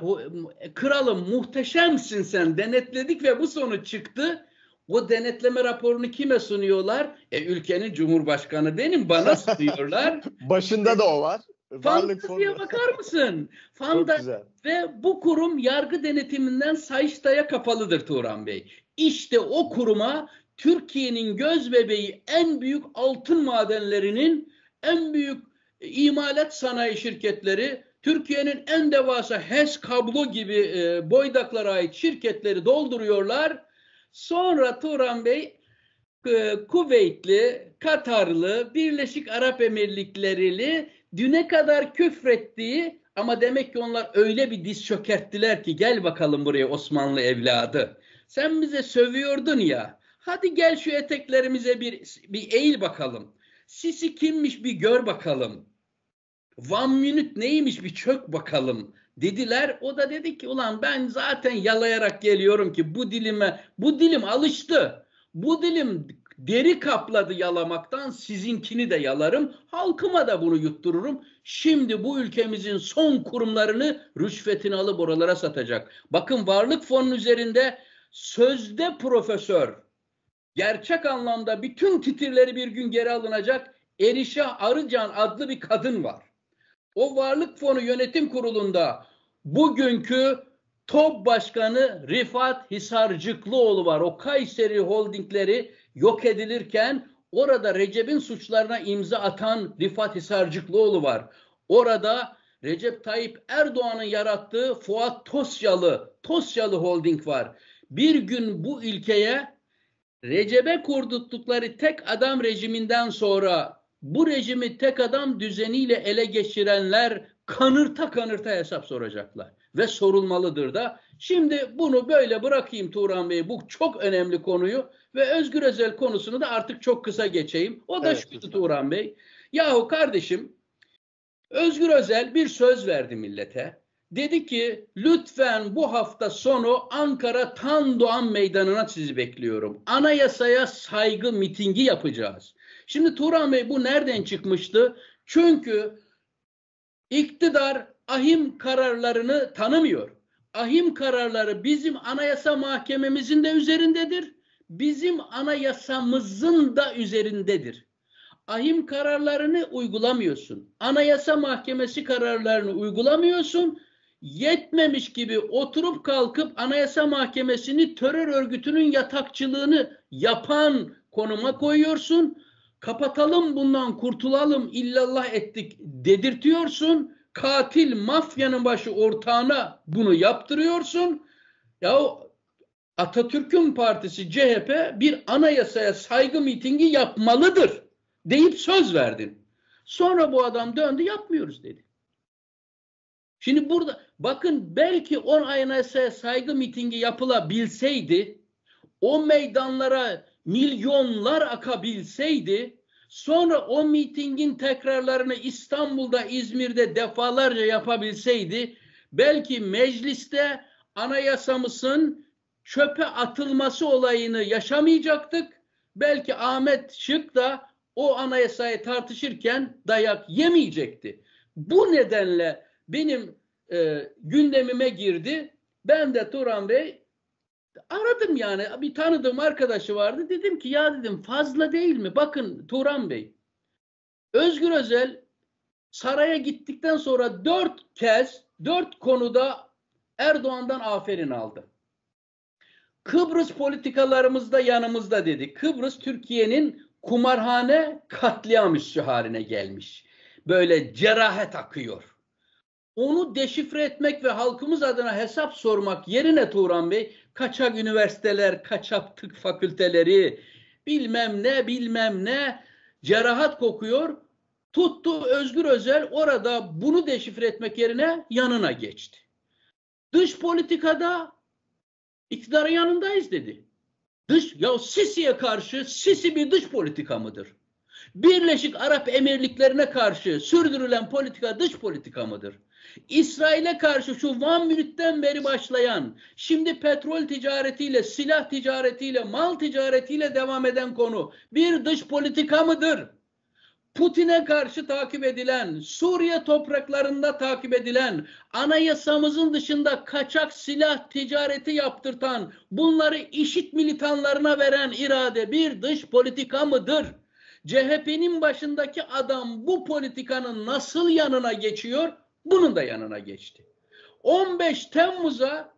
Kralım muhteşemsin sen denetledik ve bu sonuç çıktı. Bu denetleme raporunu kime sunuyorlar? E, ülkenin cumhurbaşkanı benim bana sunuyorlar. [laughs] Başında da o var. Fantaziye bakar mısın? [laughs] Fanta ve bu kurum yargı denetiminden Sayıştay'a kapalıdır Turan Bey. İşte o kuruma Türkiye'nin göz bebeği en büyük altın madenlerinin en büyük e, imalat sanayi şirketleri Türkiye'nin en devasa HES kablo gibi e, boydaklara ait şirketleri dolduruyorlar. Sonra Turan Bey e, Kuveytli, Katarlı, Birleşik Arap Emirlikleri'li düne kadar küfrettiği ama demek ki onlar öyle bir diz çökerttiler ki gel bakalım buraya Osmanlı evladı. Sen bize sövüyordun ya. Hadi gel şu eteklerimize bir, bir eğil bakalım. Sisi kimmiş bir gör bakalım. Van minute neymiş bir çök bakalım dediler. O da dedi ki ulan ben zaten yalayarak geliyorum ki bu dilime bu dilim alıştı. Bu dilim Deri kapladı yalamaktan sizinkini de yalarım. Halkıma da bunu yuttururum. Şimdi bu ülkemizin son kurumlarını rüşvetini alıp oralara satacak. Bakın varlık fonun üzerinde sözde profesör gerçek anlamda bütün titirleri bir gün geri alınacak Erişe Arıcan adlı bir kadın var. O varlık fonu yönetim kurulunda bugünkü TOB Başkanı Rifat Hisarcıklıoğlu var. O Kayseri Holdingleri yok edilirken orada Recep'in suçlarına imza atan Rifat Hisarcıklıoğlu var. Orada Recep Tayyip Erdoğan'ın yarattığı Fuat Tosyalı, Tosyalı Holding var. Bir gün bu ilkeye Recep'e kurduttukları tek adam rejiminden sonra bu rejimi tek adam düzeniyle ele geçirenler kanırta kanırta hesap soracaklar. Ve sorulmalıdır da Şimdi bunu böyle bırakayım Turan Bey. Bu çok önemli konuyu ve Özgür Özel konusunu da artık çok kısa geçeyim. O da evet, şuydu Turan Bey. Yahu kardeşim Özgür Özel bir söz verdi millete. Dedi ki lütfen bu hafta sonu Ankara Tan Doğan Meydanı'na sizi bekliyorum. Anayasaya saygı mitingi yapacağız. Şimdi Turan Bey bu nereden çıkmıştı? Çünkü iktidar ahim kararlarını tanımıyor ahim kararları bizim anayasa mahkememizin de üzerindedir. Bizim anayasamızın da üzerindedir. Ahim kararlarını uygulamıyorsun. Anayasa mahkemesi kararlarını uygulamıyorsun. Yetmemiş gibi oturup kalkıp anayasa mahkemesini terör örgütünün yatakçılığını yapan konuma koyuyorsun. Kapatalım bundan kurtulalım illallah ettik dedirtiyorsun katil mafyanın başı ortağına bunu yaptırıyorsun. Ya Atatürk'ün partisi CHP bir anayasaya saygı mitingi yapmalıdır deyip söz verdin. Sonra bu adam döndü yapmıyoruz dedi. Şimdi burada bakın belki o anayasaya saygı mitingi yapılabilseydi o meydanlara milyonlar akabilseydi Sonra o mitingin tekrarlarını İstanbul'da, İzmir'de defalarca yapabilseydi belki mecliste anayasamızın çöpe atılması olayını yaşamayacaktık. Belki Ahmet Şık da o anayasayı tartışırken dayak yemeyecekti. Bu nedenle benim e, gündemime girdi. Ben de Turan Bey Aradım yani bir tanıdığım arkadaşı vardı. Dedim ki ya dedim fazla değil mi? Bakın Turan Bey. Özgür Özel saraya gittikten sonra dört kez dört konuda Erdoğan'dan aferin aldı. Kıbrıs politikalarımızda yanımızda dedi. Kıbrıs Türkiye'nin kumarhane katliam üssü haline gelmiş. Böyle cerahat akıyor. Onu deşifre etmek ve halkımız adına hesap sormak yerine Turan Bey kaçak üniversiteler, kaçak tıp fakülteleri, bilmem ne bilmem ne cerahat kokuyor. Tuttu Özgür Özel orada bunu deşifre etmek yerine yanına geçti. Dış politikada iktidarın yanındayız dedi. Dış ya Sisi'ye karşı Sisi bir dış politika mıdır? Birleşik Arap Emirliklerine karşı sürdürülen politika dış politika mıdır? İsrail'e karşı şu Van Münit'ten beri başlayan, şimdi petrol ticaretiyle, silah ticaretiyle, mal ticaretiyle devam eden konu bir dış politika mıdır? Putin'e karşı takip edilen, Suriye topraklarında takip edilen, anayasamızın dışında kaçak silah ticareti yaptırtan, bunları işit militanlarına veren irade bir dış politika mıdır? CHP'nin başındaki adam bu politikanın nasıl yanına geçiyor? Bunun da yanına geçti. 15 Temmuz'a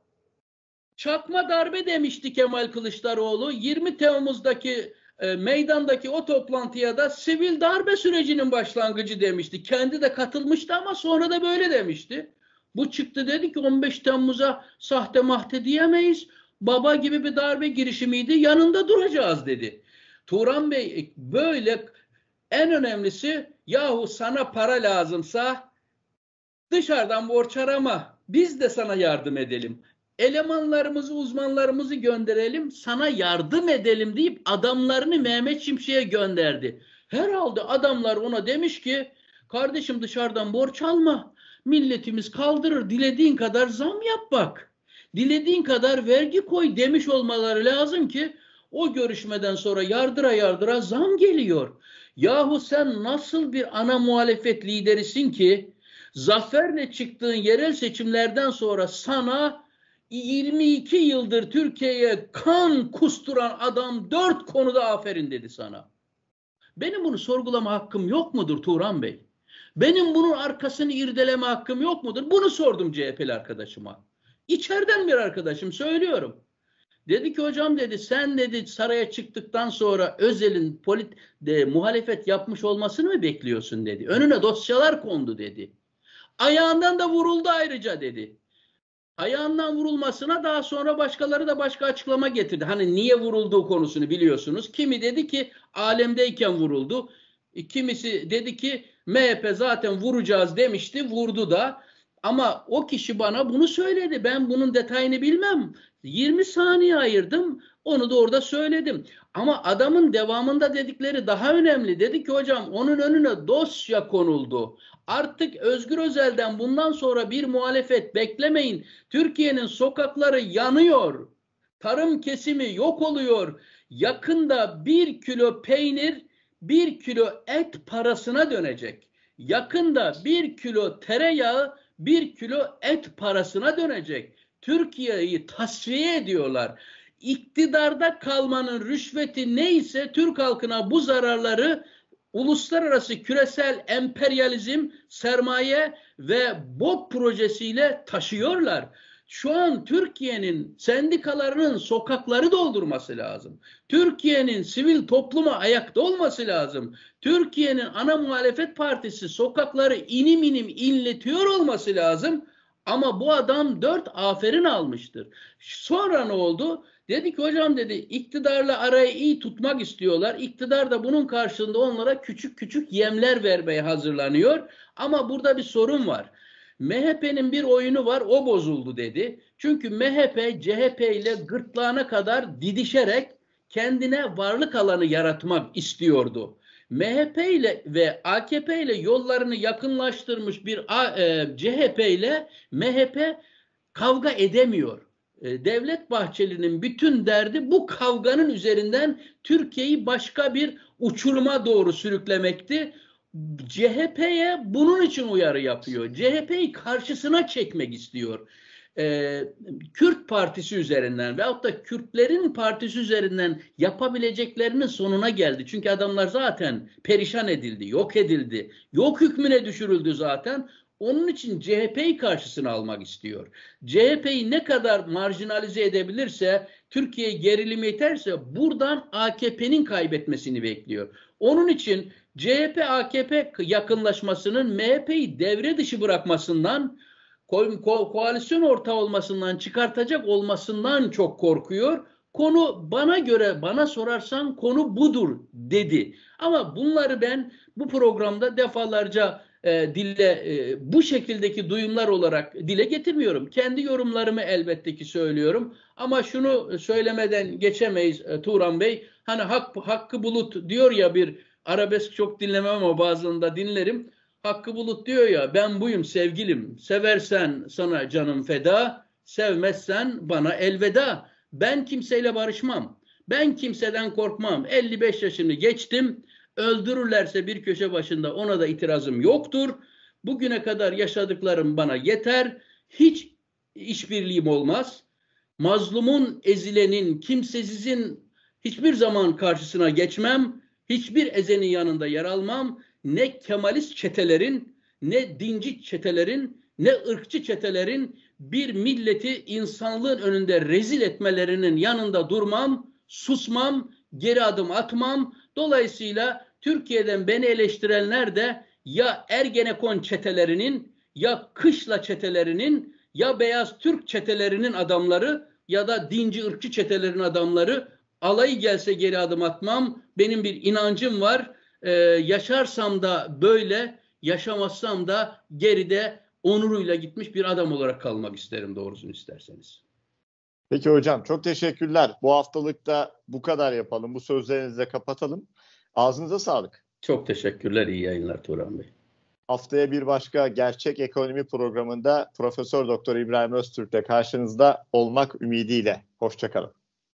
çakma darbe demişti Kemal Kılıçdaroğlu. 20 Temmuz'daki e, meydandaki o toplantıya da sivil darbe sürecinin başlangıcı demişti. Kendi de katılmıştı ama sonra da böyle demişti. Bu çıktı dedi ki 15 Temmuz'a sahte mahte diyemeyiz. Baba gibi bir darbe girişimiydi. Yanında duracağız dedi. Turan Bey e, böyle en önemlisi yahu sana para lazımsa dışarıdan borç arama. Biz de sana yardım edelim. Elemanlarımızı, uzmanlarımızı gönderelim, sana yardım edelim deyip adamlarını Mehmet Şimşek'e gönderdi. Herhalde adamlar ona demiş ki kardeşim dışarıdan borç alma. Milletimiz kaldırır, dilediğin kadar zam yap bak. Dilediğin kadar vergi koy demiş olmaları lazım ki o görüşmeden sonra yardıra yardıra zam geliyor. Yahu sen nasıl bir ana muhalefet liderisin ki zaferle çıktığın yerel seçimlerden sonra sana 22 yıldır Türkiye'ye kan kusturan adam dört konuda aferin dedi sana. Benim bunu sorgulama hakkım yok mudur Turan Bey? Benim bunun arkasını irdeleme hakkım yok mudur? Bunu sordum CHP'li arkadaşıma. İçeriden bir arkadaşım söylüyorum. Dedi ki hocam dedi sen dedi saraya çıktıktan sonra Özel'in polit de, muhalefet yapmış olmasını mı bekliyorsun dedi. Önüne dosyalar kondu dedi. Ayağından da vuruldu ayrıca dedi. Ayağından vurulmasına daha sonra başkaları da başka açıklama getirdi. Hani niye vurulduğu konusunu biliyorsunuz. Kimi dedi ki alemdeyken vuruldu. E, kimisi dedi ki MHP zaten vuracağız demişti vurdu da. Ama o kişi bana bunu söyledi. Ben bunun detayını bilmem. 20 saniye ayırdım. Onu da orada söyledim. Ama adamın devamında dedikleri daha önemli. Dedi ki hocam onun önüne dosya konuldu. Artık Özgür Özel'den bundan sonra bir muhalefet beklemeyin. Türkiye'nin sokakları yanıyor. Tarım kesimi yok oluyor. Yakında bir kilo peynir bir kilo et parasına dönecek. Yakında bir kilo tereyağı bir kilo et parasına dönecek. Türkiye'yi tasfiye ediyorlar. İktidarda kalmanın rüşveti neyse Türk halkına bu zararları uluslararası küresel emperyalizm, sermaye ve bok projesiyle taşıyorlar şu an Türkiye'nin sendikalarının sokakları doldurması lazım. Türkiye'nin sivil topluma ayakta olması lazım. Türkiye'nin ana muhalefet partisi sokakları inim inim inletiyor olması lazım. Ama bu adam dört aferin almıştır. Sonra ne oldu? Dedi ki hocam dedi iktidarla arayı iyi tutmak istiyorlar. İktidar da bunun karşılığında onlara küçük küçük yemler vermeye hazırlanıyor. Ama burada bir sorun var. MHP'nin bir oyunu var o bozuldu dedi. Çünkü MHP CHP ile gırtlağına kadar didişerek kendine varlık alanı yaratmak istiyordu. MHP ile ve AKP ile yollarını yakınlaştırmış bir e, CHP ile MHP kavga edemiyor. E, Devlet Bahçeli'nin bütün derdi bu kavganın üzerinden Türkiye'yi başka bir uçuruma doğru sürüklemekti. CHP'ye bunun için uyarı yapıyor. CHP'yi karşısına çekmek istiyor. Ee, Kürt Partisi üzerinden veyahut da Kürtlerin partisi üzerinden yapabileceklerinin sonuna geldi. Çünkü adamlar zaten perişan edildi, yok edildi. Yok hükmüne düşürüldü zaten. Onun için CHP'yi karşısına almak istiyor. CHP'yi ne kadar marjinalize edebilirse, Türkiye gerilimi yeterse buradan AKP'nin kaybetmesini bekliyor. Onun için CHP-AKP yakınlaşmasının MHP'yi devre dışı bırakmasından, ko ko koalisyon ortağı olmasından, çıkartacak olmasından çok korkuyor. Konu bana göre, bana sorarsan konu budur dedi. Ama bunları ben bu programda defalarca e, dille e, bu şekildeki duyumlar olarak dile getirmiyorum. Kendi yorumlarımı elbette ki söylüyorum. Ama şunu söylemeden geçemeyiz e, Turan Bey. Hani hak, hakkı bulut diyor ya bir Arabesk çok dinlemem ama bazında dinlerim. Hakkı Bulut diyor ya ben buyum sevgilim. Seversen sana canım feda, sevmezsen bana elveda. Ben kimseyle barışmam. Ben kimseden korkmam. 55 yaşını geçtim. Öldürürlerse bir köşe başında ona da itirazım yoktur. Bugüne kadar yaşadıklarım bana yeter. Hiç işbirliğim olmaz. Mazlumun, ezilenin, kimsesizin hiçbir zaman karşısına geçmem. Hiçbir ezenin yanında yer almam. Ne kemalist çetelerin, ne dinci çetelerin, ne ırkçı çetelerin bir milleti insanlığın önünde rezil etmelerinin yanında durmam, susmam, geri adım atmam. Dolayısıyla Türkiye'den beni eleştirenler de ya Ergenekon çetelerinin, ya Kışla çetelerinin, ya Beyaz Türk çetelerinin adamları ya da dinci ırkçı çetelerin adamları Alayı gelse geri adım atmam. Benim bir inancım var. Ee, yaşarsam da böyle, yaşamazsam da geride onuruyla gitmiş bir adam olarak kalmak isterim doğrusunu isterseniz. Peki hocam çok teşekkürler. Bu haftalıkta bu kadar yapalım. Bu sözlerinizle kapatalım. Ağzınıza sağlık. Çok teşekkürler. İyi yayınlar Turan Bey. Haftaya bir başka gerçek ekonomi programında Profesör Doktor İbrahim Öztürk'le karşınızda olmak ümidiyle. Hoşçakalın.